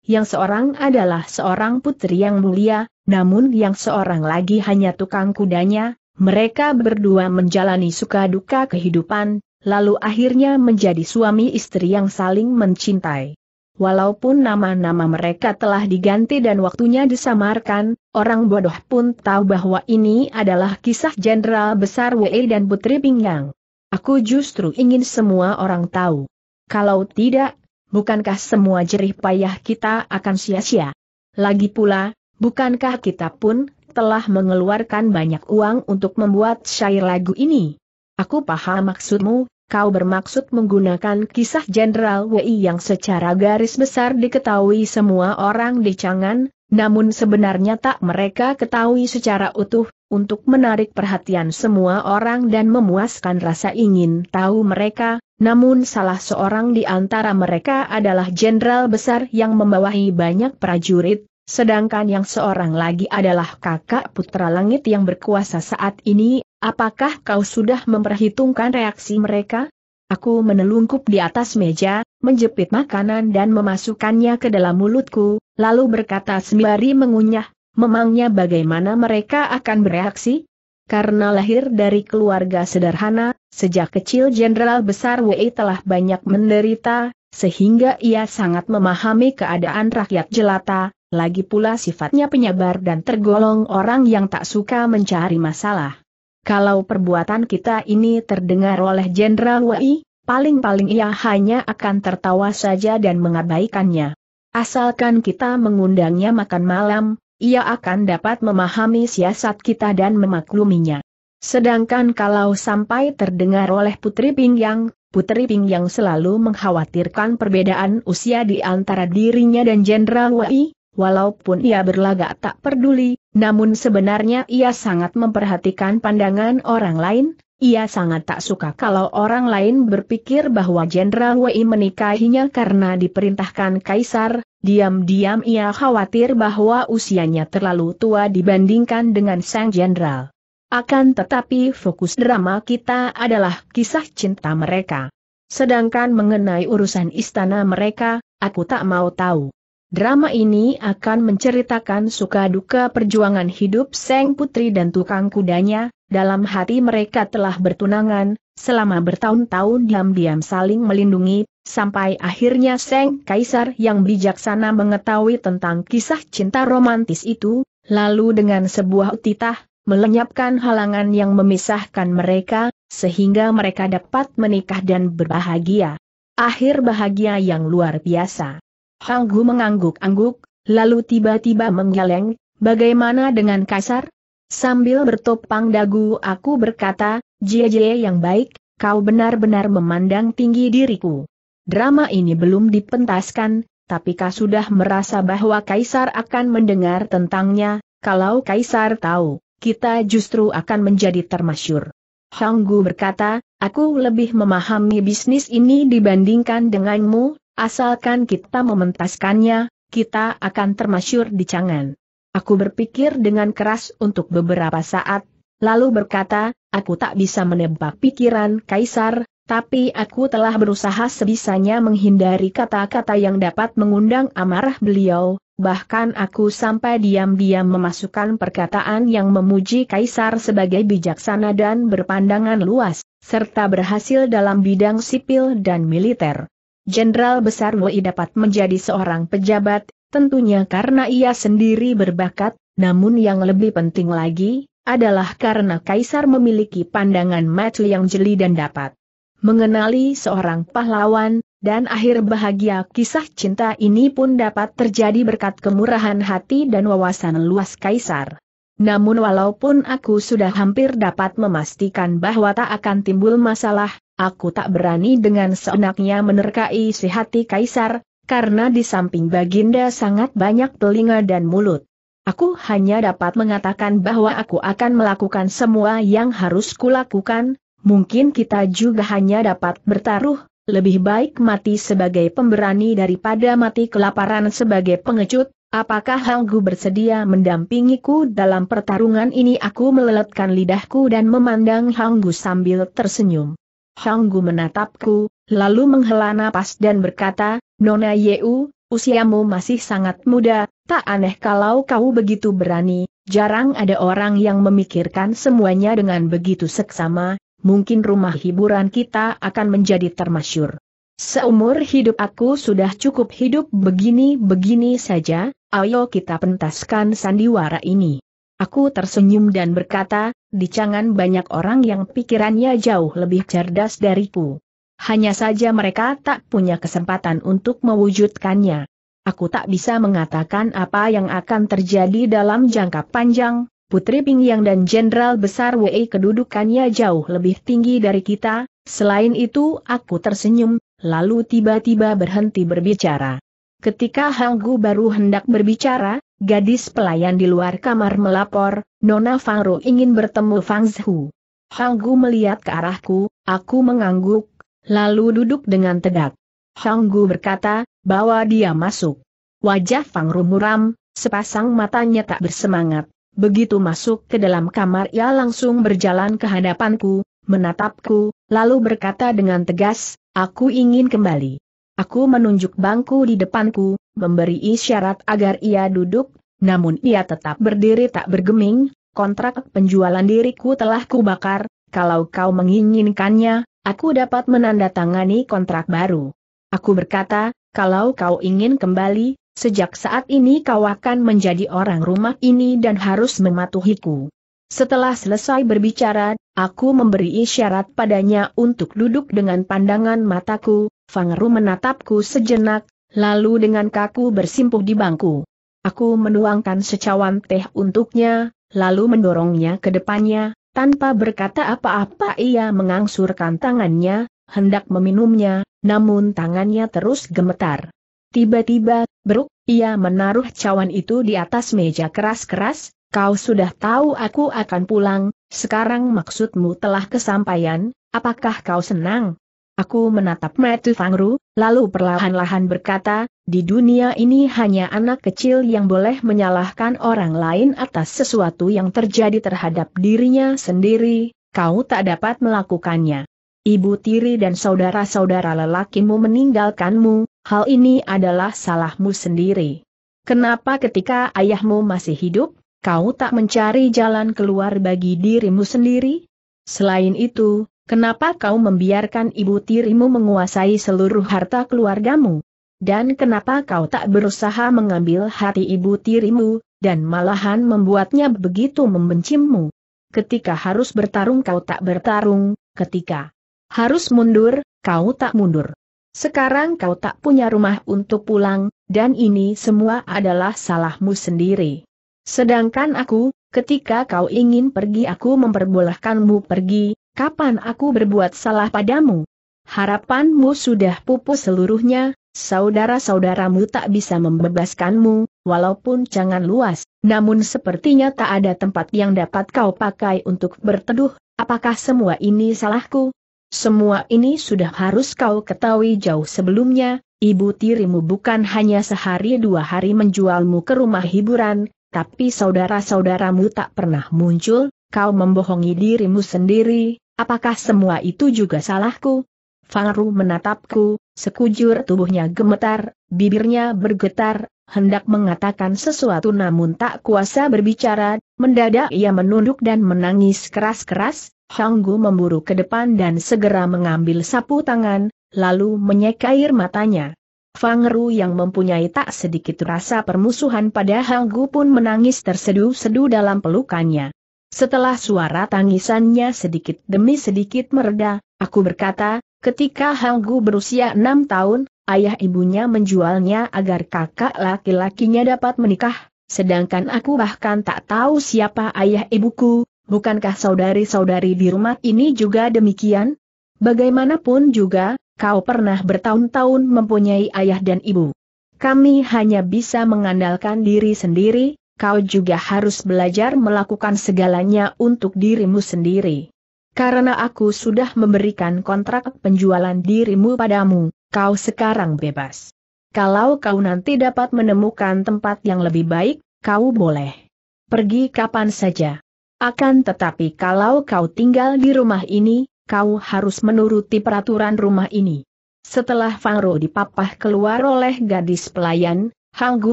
Yang seorang adalah seorang putri yang mulia, namun yang seorang lagi hanya tukang kudanya, mereka berdua menjalani suka duka kehidupan, lalu akhirnya menjadi suami istri yang saling mencintai. Walaupun nama-nama mereka telah diganti dan waktunya disamarkan, orang bodoh pun tahu bahwa ini adalah kisah Jenderal Besar Wei dan Putri Pingyang. Aku justru ingin semua orang tahu. Kalau tidak, bukankah semua jerih payah kita akan sia-sia? Lagi pula, bukankah kita pun telah mengeluarkan banyak uang untuk membuat syair lagu ini? Aku paham maksudmu, kau bermaksud menggunakan kisah Jenderal Wei yang secara garis besar diketahui semua orang di Chang'an, namun sebenarnya tak mereka ketahui secara utuh, untuk menarik perhatian semua orang dan memuaskan rasa ingin tahu mereka, namun salah seorang di antara mereka adalah jenderal besar yang membawahi banyak prajurit, sedangkan yang seorang lagi adalah kakak putra langit yang berkuasa saat ini, apakah kau sudah memperhitungkan reaksi mereka? Aku menelungkup di atas meja, menjepit makanan dan memasukkannya ke dalam mulutku, lalu berkata sembari mengunyah, Memangnya bagaimana mereka akan bereaksi? Karena lahir dari keluarga sederhana, sejak kecil Jenderal Besar Wei telah banyak menderita, sehingga ia sangat memahami keadaan rakyat jelata, lagi pula sifatnya penyabar dan tergolong orang yang tak suka mencari masalah. Kalau perbuatan kita ini terdengar oleh Jenderal Wei, paling-paling ia hanya akan tertawa saja dan mengabaikannya. Asalkan kita mengundangnya makan malam, ia akan dapat memahami siasat kita dan memakluminya. Sedangkan kalau sampai terdengar oleh Putri Yang, Putri Yang selalu mengkhawatirkan perbedaan usia di antara dirinya dan Jenderal Wei, walaupun ia berlagak tak peduli, namun sebenarnya ia sangat memperhatikan pandangan orang lain, ia sangat tak suka kalau orang lain berpikir bahwa Jenderal Wei menikahinya karena diperintahkan kaisar, diam-diam ia khawatir bahwa usianya terlalu tua dibandingkan dengan sang jenderal. Akan tetapi fokus drama kita adalah kisah cinta mereka. Sedangkan mengenai urusan istana mereka, aku tak mau tahu. Drama ini akan menceritakan suka duka perjuangan hidup Seng Putri dan tukang kudanya, dalam hati mereka telah bertunangan, selama bertahun-tahun diam-diam saling melindungi, sampai akhirnya Seng Kaisar yang bijaksana mengetahui tentang kisah cinta romantis itu, lalu dengan sebuah titah, melenyapkan halangan yang memisahkan mereka, sehingga mereka dapat menikah dan berbahagia. Akhir bahagia yang luar biasa. Hanggu mengangguk-angguk, lalu tiba-tiba menggeleng, bagaimana dengan kasar? Sambil bertopang dagu aku berkata, Jie yang baik, kau benar-benar memandang tinggi diriku. Drama ini belum dipentaskan, tapi kau sudah merasa bahwa Kaisar akan mendengar tentangnya, kalau Kaisar tahu, kita justru akan menjadi termasyur. Hanggu berkata, aku lebih memahami bisnis ini dibandingkan denganmu, Asalkan kita mementaskannya, kita akan termasyur di cangan. Aku berpikir dengan keras untuk beberapa saat, lalu berkata, aku tak bisa menebak pikiran Kaisar, tapi aku telah berusaha sebisanya menghindari kata-kata yang dapat mengundang amarah beliau, bahkan aku sampai diam-diam memasukkan perkataan yang memuji Kaisar sebagai bijaksana dan berpandangan luas, serta berhasil dalam bidang sipil dan militer. Jenderal Besar Wei dapat menjadi seorang pejabat, tentunya karena ia sendiri berbakat, namun yang lebih penting lagi, adalah karena Kaisar memiliki pandangan mata yang jeli dan dapat mengenali seorang pahlawan, dan akhir bahagia kisah cinta ini pun dapat terjadi berkat kemurahan hati dan wawasan luas Kaisar. Namun walaupun aku sudah hampir dapat memastikan bahwa tak akan timbul masalah, aku tak berani dengan seenaknya menerkai si hati kaisar, karena di samping baginda sangat banyak telinga dan mulut. Aku hanya dapat mengatakan bahwa aku akan melakukan semua yang harus kulakukan, mungkin kita juga hanya dapat bertaruh, lebih baik mati sebagai pemberani daripada mati kelaparan sebagai pengecut, apakah Hanggu bersedia mendampingiku dalam pertarungan ini aku meleletkan lidahku dan memandang Hanggu sambil tersenyum. Hanggu menatapku, lalu menghela napas dan berkata, Nona Yeu, usiamu masih sangat muda, tak aneh kalau kau begitu berani, jarang ada orang yang memikirkan semuanya dengan begitu seksama, mungkin rumah hiburan kita akan menjadi termasyur. Seumur hidup aku sudah cukup hidup begini-begini saja, ayo kita pentaskan sandiwara ini. Aku tersenyum dan berkata, di Cangan banyak orang yang pikirannya jauh lebih cerdas dariku. Hanya saja mereka tak punya kesempatan untuk mewujudkannya. Aku tak bisa mengatakan apa yang akan terjadi dalam jangka panjang, Putri Pingyang dan Jenderal Besar Wei kedudukannya jauh lebih tinggi dari kita, selain itu aku tersenyum, lalu tiba-tiba berhenti berbicara. Ketika Hanggu baru hendak berbicara, Gadis pelayan di luar kamar melapor, Nona Ru ingin bertemu Fang Zhu. Hanggu melihat ke arahku, aku mengangguk, lalu duduk dengan tegak. Hanggu berkata, bawa dia masuk. Wajah Fang Ru muram, sepasang matanya tak bersemangat. Begitu masuk ke dalam kamar ia langsung berjalan ke hadapanku, menatapku, lalu berkata dengan tegas, aku ingin kembali. Aku menunjuk bangku di depanku, memberi isyarat agar ia duduk, namun ia tetap berdiri tak bergeming, kontrak penjualan diriku telah kubakar, kalau kau menginginkannya, aku dapat menandatangani kontrak baru. Aku berkata, kalau kau ingin kembali, sejak saat ini kau akan menjadi orang rumah ini dan harus mematuhiku. Setelah selesai berbicara, aku memberi isyarat padanya untuk duduk dengan pandangan mataku, Fangru menatapku sejenak, lalu dengan kaku bersimpuh di bangku. Aku menuangkan secawan teh untuknya, lalu mendorongnya ke depannya, tanpa berkata apa-apa ia mengangsurkan tangannya, hendak meminumnya, namun tangannya terus gemetar. Tiba-tiba, beruk, ia menaruh cawan itu di atas meja keras-keras, kau sudah tahu aku akan pulang, sekarang maksudmu telah kesampaian, apakah kau senang? Aku menatap Metu Fangru, lalu perlahan-lahan berkata, di dunia ini hanya anak kecil yang boleh menyalahkan orang lain atas sesuatu yang terjadi terhadap dirinya sendiri, kau tak dapat melakukannya. Ibu tiri dan saudara-saudara lelakimu meninggalkanmu, hal ini adalah salahmu sendiri. Kenapa ketika ayahmu masih hidup, kau tak mencari jalan keluar bagi dirimu sendiri? Selain itu, Kenapa kau membiarkan ibu tirimu menguasai seluruh harta keluargamu? Dan kenapa kau tak berusaha mengambil hati ibu tirimu, dan malahan membuatnya begitu membencimu? Ketika harus bertarung kau tak bertarung, ketika harus mundur, kau tak mundur. Sekarang kau tak punya rumah untuk pulang, dan ini semua adalah salahmu sendiri. Sedangkan aku, ketika kau ingin pergi aku memperbolehkanmu pergi, kapan aku berbuat salah padamu? Harapanmu sudah pupus seluruhnya, saudara-saudaramu tak bisa membebaskanmu, walaupun jangan luas, namun sepertinya tak ada tempat yang dapat kau pakai untuk berteduh, apakah semua ini salahku? Semua ini sudah harus kau ketahui jauh sebelumnya, ibu tirimu bukan hanya sehari dua hari menjualmu ke rumah hiburan, tapi saudara-saudaramu tak pernah muncul, kau membohongi dirimu sendiri, apakah semua itu juga salahku? Fangru menatapku, sekujur tubuhnya gemetar, bibirnya bergetar, hendak mengatakan sesuatu namun tak kuasa berbicara, mendadak ia menunduk dan menangis keras-keras, Hanggu memburu ke depan dan segera mengambil sapu tangan, lalu menyeka air matanya. Fangru yang mempunyai tak sedikit rasa permusuhan pada Hanggu pun menangis terseduh sedu dalam pelukannya. Setelah suara tangisannya sedikit demi sedikit mereda, aku berkata, ketika Hanggu berusia enam tahun, ayah ibunya menjualnya agar kakak laki-lakinya dapat menikah, sedangkan aku bahkan tak tahu siapa ayah ibuku, bukankah saudari-saudari di rumah ini juga demikian? Bagaimanapun juga, kau pernah bertahun-tahun mempunyai ayah dan ibu. Kami hanya bisa mengandalkan diri sendiri, kau juga harus belajar melakukan segalanya untuk dirimu sendiri. Karena aku sudah memberikan kontrak penjualan dirimu padamu, kau sekarang bebas. Kalau kau nanti dapat menemukan tempat yang lebih baik, kau boleh pergi kapan saja. Akan tetapi kalau kau tinggal di rumah ini, kau harus menuruti peraturan rumah ini. Setelah Fangro dipapah keluar oleh gadis pelayan, Hanggu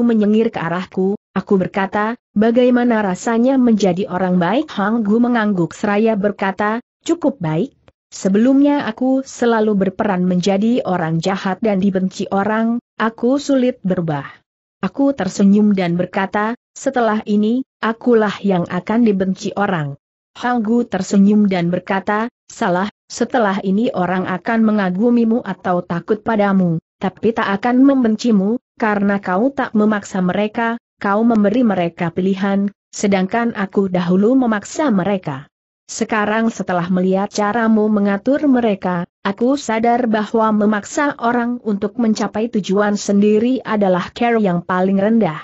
menyengir ke arahku, Aku berkata, bagaimana rasanya menjadi orang baik? Hang Gu mengangguk seraya berkata, cukup baik. Sebelumnya aku selalu berperan menjadi orang jahat dan dibenci orang, aku sulit berubah. Aku tersenyum dan berkata, setelah ini, akulah yang akan dibenci orang. Hang Gu tersenyum dan berkata, salah, setelah ini orang akan mengagumimu atau takut padamu, tapi tak akan membencimu, karena kau tak memaksa mereka, kau memberi mereka pilihan, sedangkan aku dahulu memaksa mereka. Sekarang setelah melihat caramu mengatur mereka, aku sadar bahwa memaksa orang untuk mencapai tujuan sendiri adalah care yang paling rendah.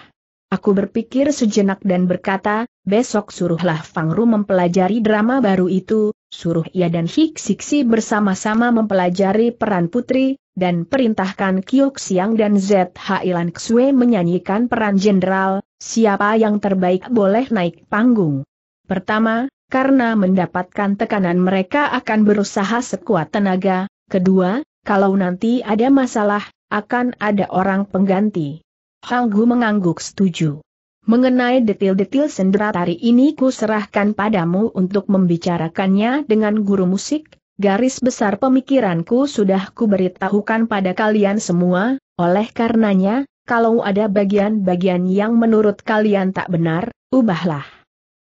Aku berpikir sejenak dan berkata, besok suruhlah Fangru mempelajari drama baru itu, suruh ia dan Hiksiksi bersama-sama mempelajari peran putri, dan perintahkan Kyok Siang dan ZH Ilan Xue menyanyikan peran jenderal, siapa yang terbaik boleh naik panggung. Pertama, karena mendapatkan tekanan mereka akan berusaha sekuat tenaga, kedua, kalau nanti ada masalah, akan ada orang pengganti. Hang Gu mengangguk setuju. Mengenai detil-detil sendera tari ini ku serahkan padamu untuk membicarakannya dengan guru musik, garis besar pemikiranku sudah kuberitahukan pada kalian semua, oleh karenanya, kalau ada bagian-bagian yang menurut kalian tak benar, ubahlah.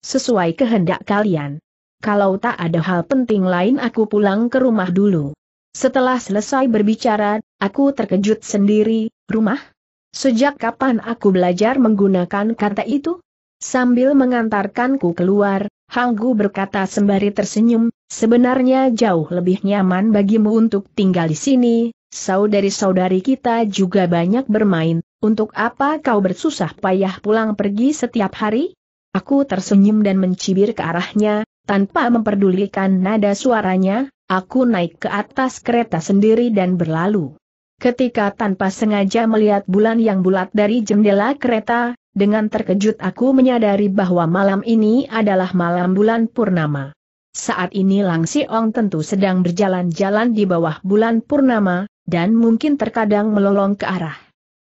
Sesuai kehendak kalian. Kalau tak ada hal penting lain aku pulang ke rumah dulu. Setelah selesai berbicara, aku terkejut sendiri, rumah? Sejak kapan aku belajar menggunakan kata itu? Sambil mengantarkanku keluar, Hanggu berkata sembari tersenyum, sebenarnya jauh lebih nyaman bagimu untuk tinggal di sini, saudari-saudari kita juga banyak bermain, untuk apa kau bersusah payah pulang pergi setiap hari? Aku tersenyum dan mencibir ke arahnya, tanpa memperdulikan nada suaranya, aku naik ke atas kereta sendiri dan berlalu. Ketika tanpa sengaja melihat bulan yang bulat dari jendela kereta, dengan terkejut aku menyadari bahwa malam ini adalah malam bulan purnama. Saat ini Lang Ong tentu sedang berjalan-jalan di bawah bulan purnama, dan mungkin terkadang melolong ke arah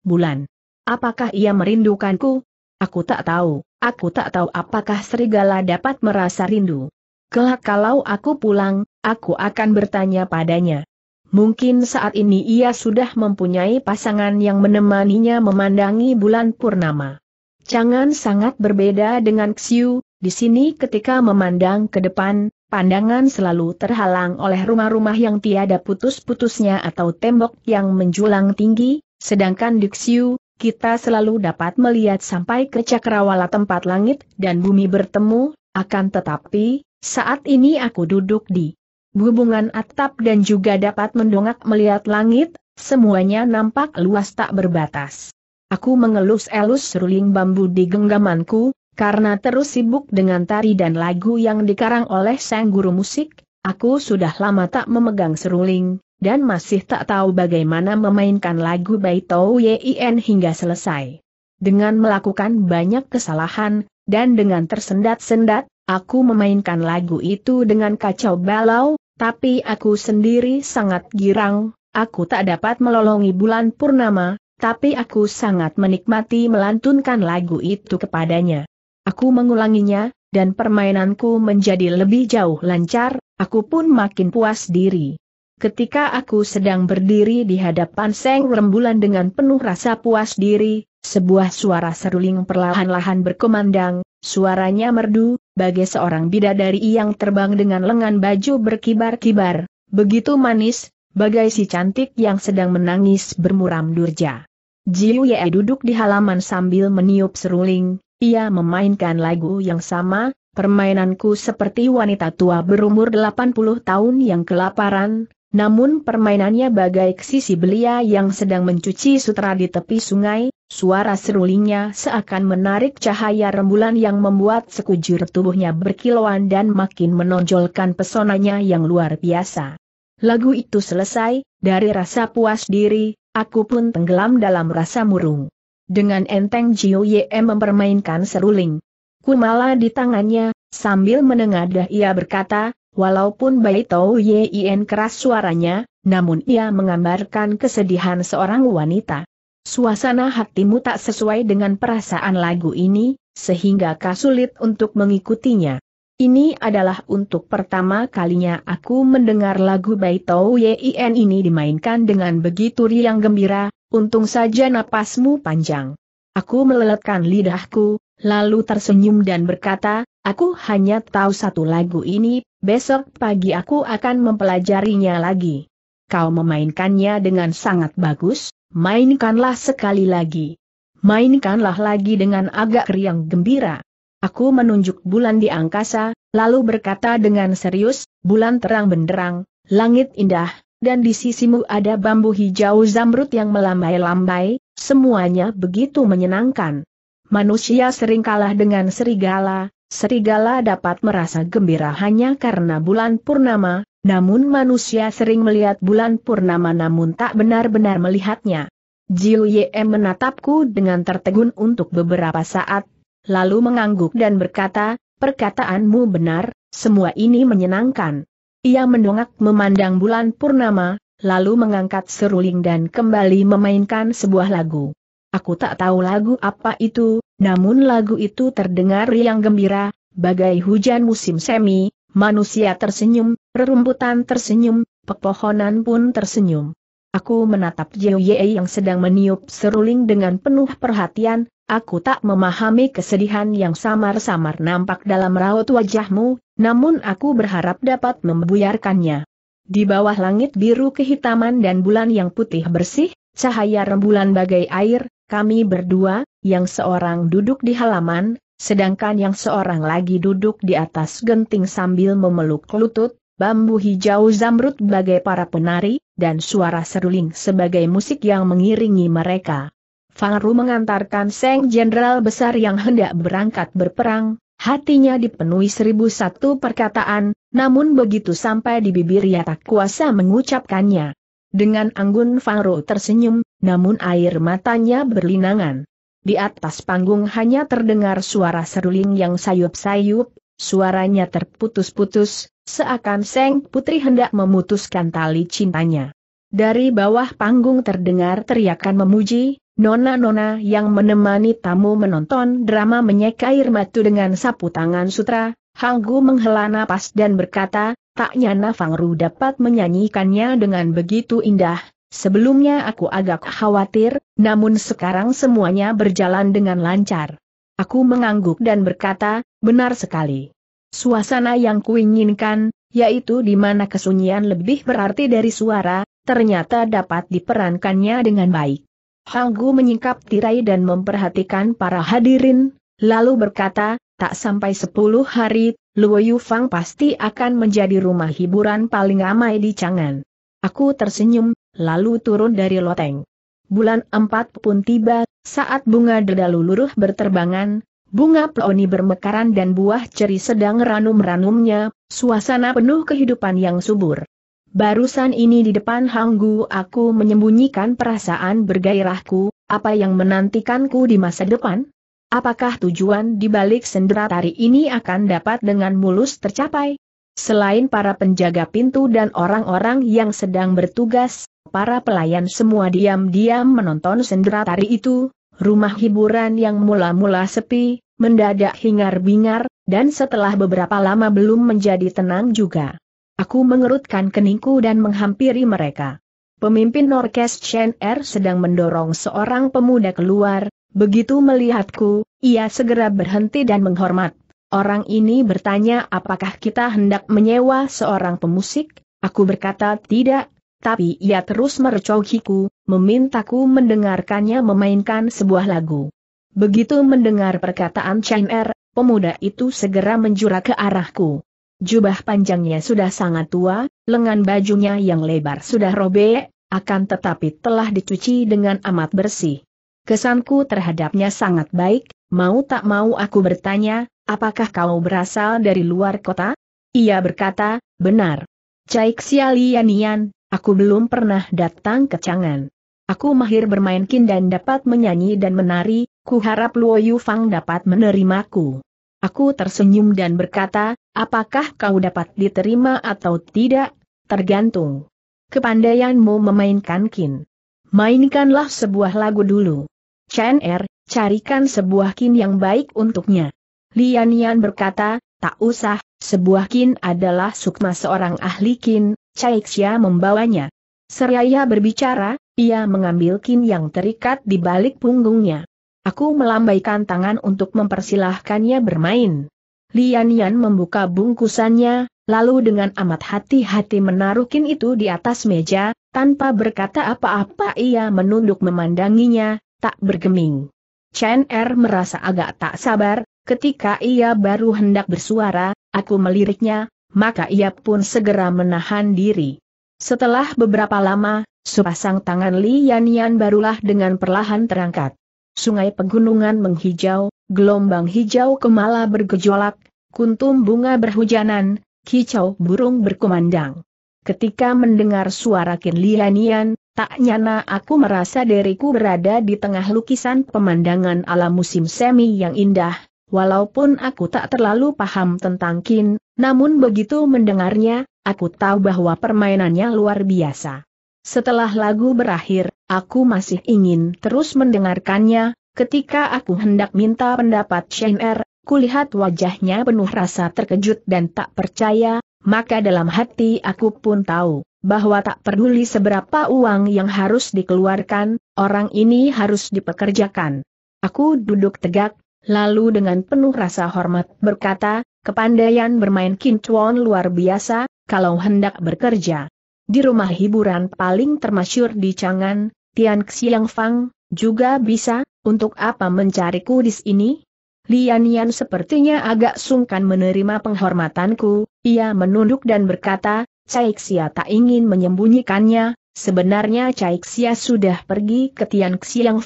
bulan. Apakah ia merindukanku? Aku tak tahu, aku tak tahu apakah serigala dapat merasa rindu. Kelak kalau aku pulang, aku akan bertanya padanya mungkin saat ini ia sudah mempunyai pasangan yang menemaninya memandangi bulan purnama. Jangan sangat berbeda dengan Xiu, di sini ketika memandang ke depan, pandangan selalu terhalang oleh rumah-rumah yang tiada putus-putusnya atau tembok yang menjulang tinggi, sedangkan di Xiu, kita selalu dapat melihat sampai ke cakrawala tempat langit dan bumi bertemu, akan tetapi, saat ini aku duduk di hubungan atap dan juga dapat mendongak melihat langit, semuanya nampak luas tak berbatas. Aku mengelus-elus seruling bambu di genggamanku, karena terus sibuk dengan tari dan lagu yang dikarang oleh sang guru musik, aku sudah lama tak memegang seruling, dan masih tak tahu bagaimana memainkan lagu Baitou Yin hingga selesai. Dengan melakukan banyak kesalahan, dan dengan tersendat-sendat, aku memainkan lagu itu dengan kacau balau, tapi aku sendiri sangat girang, aku tak dapat melolongi bulan purnama, tapi aku sangat menikmati melantunkan lagu itu kepadanya. Aku mengulanginya, dan permainanku menjadi lebih jauh lancar, aku pun makin puas diri. Ketika aku sedang berdiri di hadapan Seng Rembulan dengan penuh rasa puas diri, sebuah suara seruling perlahan-lahan berkumandang, suaranya merdu, bagai seorang bidadari yang terbang dengan lengan baju berkibar-kibar, begitu manis, bagai si cantik yang sedang menangis bermuram durja. Jiu Ye duduk di halaman sambil meniup seruling, ia memainkan lagu yang sama, permainanku seperti wanita tua berumur 80 tahun yang kelaparan, namun permainannya bagai sisi belia yang sedang mencuci sutra di tepi sungai, Suara serulingnya seakan menarik cahaya rembulan yang membuat sekujur tubuhnya berkilauan dan makin menonjolkan pesonanya yang luar biasa. Lagu itu selesai, dari rasa puas diri, aku pun tenggelam dalam rasa murung. Dengan enteng Jiu Ye mempermainkan seruling. Kumala di tangannya, sambil menengadah ia berkata, walaupun Bai Tau Yen keras suaranya, namun ia menggambarkan kesedihan seorang wanita. Suasana hatimu tak sesuai dengan perasaan lagu ini, sehingga kau sulit untuk mengikutinya. Ini adalah untuk pertama kalinya aku mendengar lagu Baitou Yin ini dimainkan dengan begitu riang gembira, untung saja napasmu panjang. Aku meleletkan lidahku, lalu tersenyum dan berkata, aku hanya tahu satu lagu ini, besok pagi aku akan mempelajarinya lagi. Kau memainkannya dengan sangat bagus, Mainkanlah sekali lagi. Mainkanlah lagi dengan agak riang gembira. Aku menunjuk bulan di angkasa, lalu berkata dengan serius, bulan terang benderang, langit indah, dan di sisimu ada bambu hijau zamrud yang melambai-lambai, semuanya begitu menyenangkan. Manusia sering kalah dengan serigala, serigala dapat merasa gembira hanya karena bulan purnama, namun manusia sering melihat bulan purnama namun tak benar-benar melihatnya. Jiu Ye menatapku dengan tertegun untuk beberapa saat, lalu mengangguk dan berkata, perkataanmu benar, semua ini menyenangkan. Ia mendongak memandang bulan purnama, lalu mengangkat seruling dan kembali memainkan sebuah lagu. Aku tak tahu lagu apa itu, namun lagu itu terdengar riang gembira, bagai hujan musim semi, manusia tersenyum, Rerumputan tersenyum, pepohonan pun tersenyum. Aku menatap Ye yang sedang meniup seruling dengan penuh perhatian, aku tak memahami kesedihan yang samar-samar nampak dalam raut wajahmu, namun aku berharap dapat membuyarkannya. Di bawah langit biru kehitaman dan bulan yang putih bersih, cahaya rembulan bagai air, kami berdua, yang seorang duduk di halaman, sedangkan yang seorang lagi duduk di atas genting sambil memeluk lutut, bambu hijau zamrud bagai para penari, dan suara seruling sebagai musik yang mengiringi mereka. Fangru mengantarkan Seng Jenderal Besar yang hendak berangkat berperang, hatinya dipenuhi seribu satu perkataan, namun begitu sampai di bibir ia tak kuasa mengucapkannya. Dengan anggun Fangru tersenyum, namun air matanya berlinangan. Di atas panggung hanya terdengar suara seruling yang sayup-sayup, Suaranya terputus-putus, seakan Seng Putri hendak memutuskan tali cintanya. Dari bawah panggung terdengar teriakan memuji, nona-nona yang menemani tamu menonton drama menyek air matu dengan sapu tangan sutra, Hanggu menghela napas dan berkata, tak nyana Fang dapat menyanyikannya dengan begitu indah. Sebelumnya aku agak khawatir, namun sekarang semuanya berjalan dengan lancar. Aku mengangguk dan berkata, Benar sekali. Suasana yang kuinginkan, yaitu di mana kesunyian lebih berarti dari suara, ternyata dapat diperankannya dengan baik. Hanggu menyingkap tirai dan memperhatikan para hadirin, lalu berkata, tak sampai sepuluh hari, Luo Yufang pasti akan menjadi rumah hiburan paling ramai di Changan. Aku tersenyum, lalu turun dari loteng. Bulan empat pun tiba, saat bunga dedaluluruh berterbangan, Bunga peoni bermekaran dan buah ceri sedang ranum-ranumnya, suasana penuh kehidupan yang subur. Barusan ini di depan hanggu aku menyembunyikan perasaan bergairahku, apa yang menantikanku di masa depan? Apakah tujuan di balik sendera tari ini akan dapat dengan mulus tercapai? Selain para penjaga pintu dan orang-orang yang sedang bertugas, para pelayan semua diam-diam menonton sendera tari itu, Rumah hiburan yang mula-mula sepi, mendadak hingar-bingar, dan setelah beberapa lama belum menjadi tenang juga. Aku mengerutkan keningku dan menghampiri mereka. Pemimpin orkes Chen Er sedang mendorong seorang pemuda keluar, begitu melihatku, ia segera berhenti dan menghormat. Orang ini bertanya apakah kita hendak menyewa seorang pemusik, aku berkata tidak, tapi ia terus mercogiku, memintaku mendengarkannya memainkan sebuah lagu. Begitu mendengar perkataan Chen Er, pemuda itu segera menjura ke arahku. Jubah panjangnya sudah sangat tua, lengan bajunya yang lebar sudah robek, akan tetapi telah dicuci dengan amat bersih. Kesanku terhadapnya sangat baik, mau tak mau aku bertanya, apakah kau berasal dari luar kota? Ia berkata, benar. Cai Xialianian, Aku belum pernah datang ke Changan. Aku mahir bermain kin dan dapat menyanyi dan menari, ku harap Luo Yufang dapat menerimaku. Aku tersenyum dan berkata, apakah kau dapat diterima atau tidak, tergantung. Kepandaianmu memainkan kin. Mainkanlah sebuah lagu dulu. Chen Er, carikan sebuah kin yang baik untuknya. Lian Yan berkata, tak usah, sebuah kin adalah sukma seorang ahli kin, Caixia membawanya. Seraya berbicara, ia mengambil kin yang terikat di balik punggungnya. Aku melambaikan tangan untuk mempersilahkannya bermain. Lian Yan membuka bungkusannya, lalu dengan amat hati-hati menaruh kin itu di atas meja, tanpa berkata apa-apa ia menunduk memandanginya, tak bergeming. Chen Er merasa agak tak sabar, ketika ia baru hendak bersuara, aku meliriknya, maka ia pun segera menahan diri. Setelah beberapa lama, sepasang tangan Li Yan Yan barulah dengan perlahan terangkat. Sungai pegunungan menghijau, gelombang hijau kemala bergejolak, kuntum bunga berhujanan, kicau burung berkumandang. Ketika mendengar suara Kin Lian Yan, tak nyana aku merasa diriku berada di tengah lukisan pemandangan alam musim semi yang indah, Walaupun aku tak terlalu paham tentang Kin, namun begitu mendengarnya, aku tahu bahwa permainannya luar biasa. Setelah lagu berakhir, aku masih ingin terus mendengarkannya, ketika aku hendak minta pendapat Shen Er, kulihat wajahnya penuh rasa terkejut dan tak percaya, maka dalam hati aku pun tahu, bahwa tak peduli seberapa uang yang harus dikeluarkan, orang ini harus dipekerjakan. Aku duduk tegak, lalu dengan penuh rasa hormat berkata, kepandaian bermain kincuan luar biasa, kalau hendak bekerja Di rumah hiburan paling termasyur di Changan, Tian Xiang juga bisa, untuk apa mencari kudis ini? Lian Yan sepertinya agak sungkan menerima penghormatanku, ia menunduk dan berkata, Cai Xia tak ingin menyembunyikannya, sebenarnya Cai Xia sudah pergi ke Tian Xiang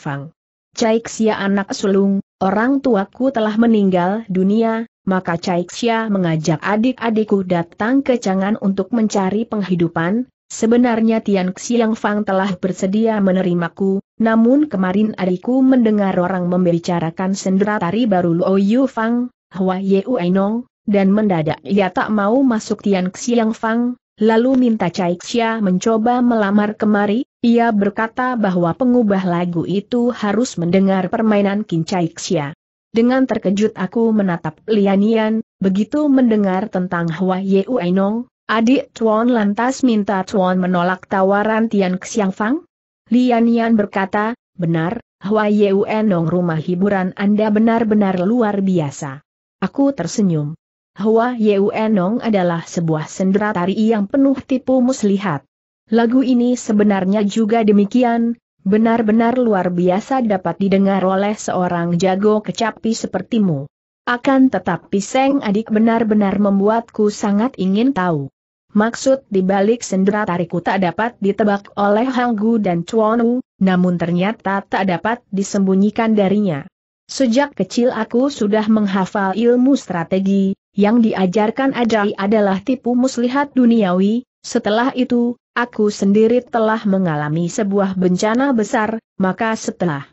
Caiksia anak sulung, orang tuaku telah meninggal dunia, maka Caiksia mengajak adik-adikku datang ke Chang'an untuk mencari penghidupan, sebenarnya Tian Xiang Fang telah bersedia menerimaku, namun kemarin adikku mendengar orang membicarakan sendera tari baru Luo Yu Fang, Hua Ye Uenong, dan mendadak ia tak mau masuk Tian Xiang Fang, lalu minta Caixia mencoba melamar kemari, ia berkata bahwa pengubah lagu itu harus mendengar permainan Kincaixia. Dengan terkejut aku menatap Lianian, begitu mendengar tentang Hua Yeu Ainong, adik Tuan lantas minta Tuan menolak tawaran Tian Xiangfang? Lianian berkata, benar, Hua Yeu Ainong rumah hiburan Anda benar-benar luar biasa. Aku tersenyum. Hua Yuenong adalah sebuah sendera tari yang penuh tipu muslihat. Lagu ini sebenarnya juga demikian, benar-benar luar biasa dapat didengar oleh seorang jago kecapi sepertimu. Akan tetapi Seng adik benar-benar membuatku sangat ingin tahu. Maksud dibalik sendera tariku tak dapat ditebak oleh Hanggu dan Chuanu, namun ternyata tak dapat disembunyikan darinya. Sejak kecil aku sudah menghafal ilmu strategi, yang diajarkan Ajai adalah tipu muslihat duniawi, setelah itu, aku sendiri telah mengalami sebuah bencana besar, maka setelah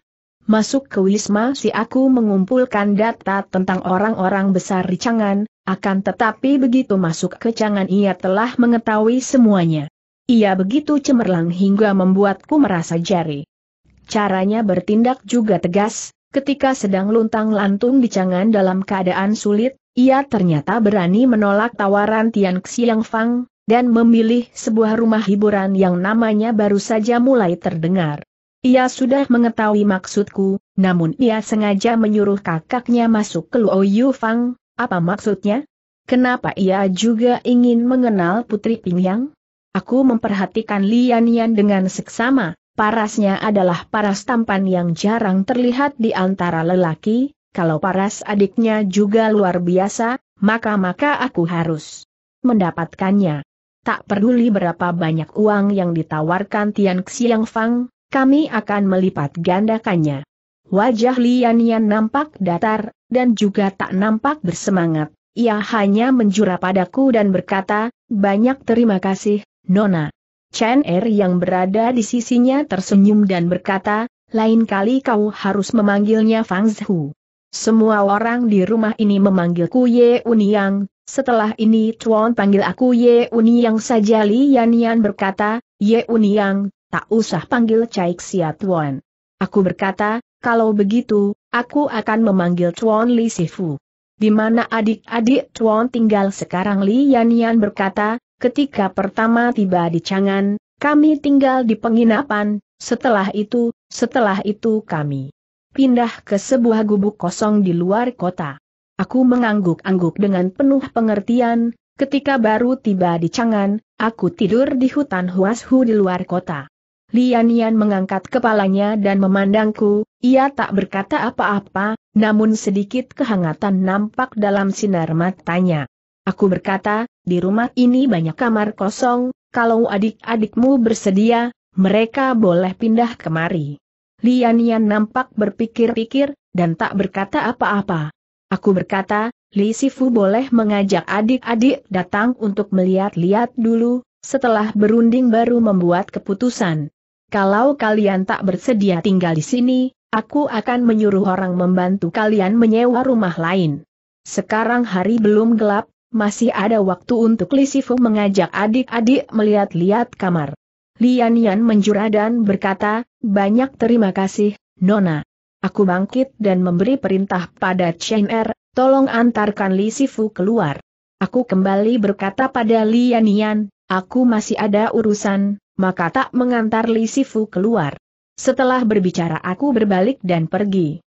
masuk ke Wisma si aku mengumpulkan data tentang orang-orang besar di Cangan, akan tetapi begitu masuk ke Cangan ia telah mengetahui semuanya. Ia begitu cemerlang hingga membuatku merasa jari. Caranya bertindak juga tegas, ketika sedang luntang lantung di Cangan dalam keadaan sulit, ia ternyata berani menolak tawaran Tian Xiang Fang, dan memilih sebuah rumah hiburan yang namanya baru saja mulai terdengar. Ia sudah mengetahui maksudku, namun ia sengaja menyuruh kakaknya masuk ke Luo Yu Fang, apa maksudnya? Kenapa ia juga ingin mengenal Putri Pingyang? Aku memperhatikan Lian Yan dengan seksama, parasnya adalah paras tampan yang jarang terlihat di antara lelaki, kalau paras adiknya juga luar biasa, maka-maka aku harus mendapatkannya. Tak peduli berapa banyak uang yang ditawarkan Tian Xiang Fang, kami akan melipat gandakannya. Wajah Lian Yan nampak datar, dan juga tak nampak bersemangat. Ia hanya menjura padaku dan berkata, banyak terima kasih, Nona. Chen Er yang berada di sisinya tersenyum dan berkata, lain kali kau harus memanggilnya Fang Zhu. Semua orang di rumah ini memanggilku Ye Uniang, setelah ini Chuan panggil aku Ye Uniang saja Li Yan Yan berkata, Ye Uniang, tak usah panggil Cai Xia Tuan. Aku berkata, kalau begitu, aku akan memanggil Chuan Li Sifu. Di mana adik-adik Chuan tinggal sekarang Li Yan Yan berkata, ketika pertama tiba di Changan, kami tinggal di penginapan, setelah itu, setelah itu kami pindah ke sebuah gubuk kosong di luar kota. Aku mengangguk-angguk dengan penuh pengertian, ketika baru tiba di Changan, aku tidur di hutan Huashu di luar kota. Lianian mengangkat kepalanya dan memandangku, ia tak berkata apa-apa, namun sedikit kehangatan nampak dalam sinar matanya. Aku berkata, di rumah ini banyak kamar kosong, kalau adik-adikmu bersedia, mereka boleh pindah kemari. Lian Yan nampak berpikir-pikir, dan tak berkata apa-apa. Aku berkata, Li Sifu boleh mengajak adik-adik datang untuk melihat-lihat dulu, setelah berunding baru membuat keputusan. Kalau kalian tak bersedia tinggal di sini, aku akan menyuruh orang membantu kalian menyewa rumah lain. Sekarang hari belum gelap, masih ada waktu untuk Li Sifu mengajak adik-adik melihat-lihat kamar. Lian Yan menjura dan berkata, banyak terima kasih, Nona. Aku bangkit dan memberi perintah pada Chen Er, tolong antarkan Li Sifu keluar. Aku kembali berkata pada Lian Yan, aku masih ada urusan, maka tak mengantar Li Sifu keluar. Setelah berbicara aku berbalik dan pergi.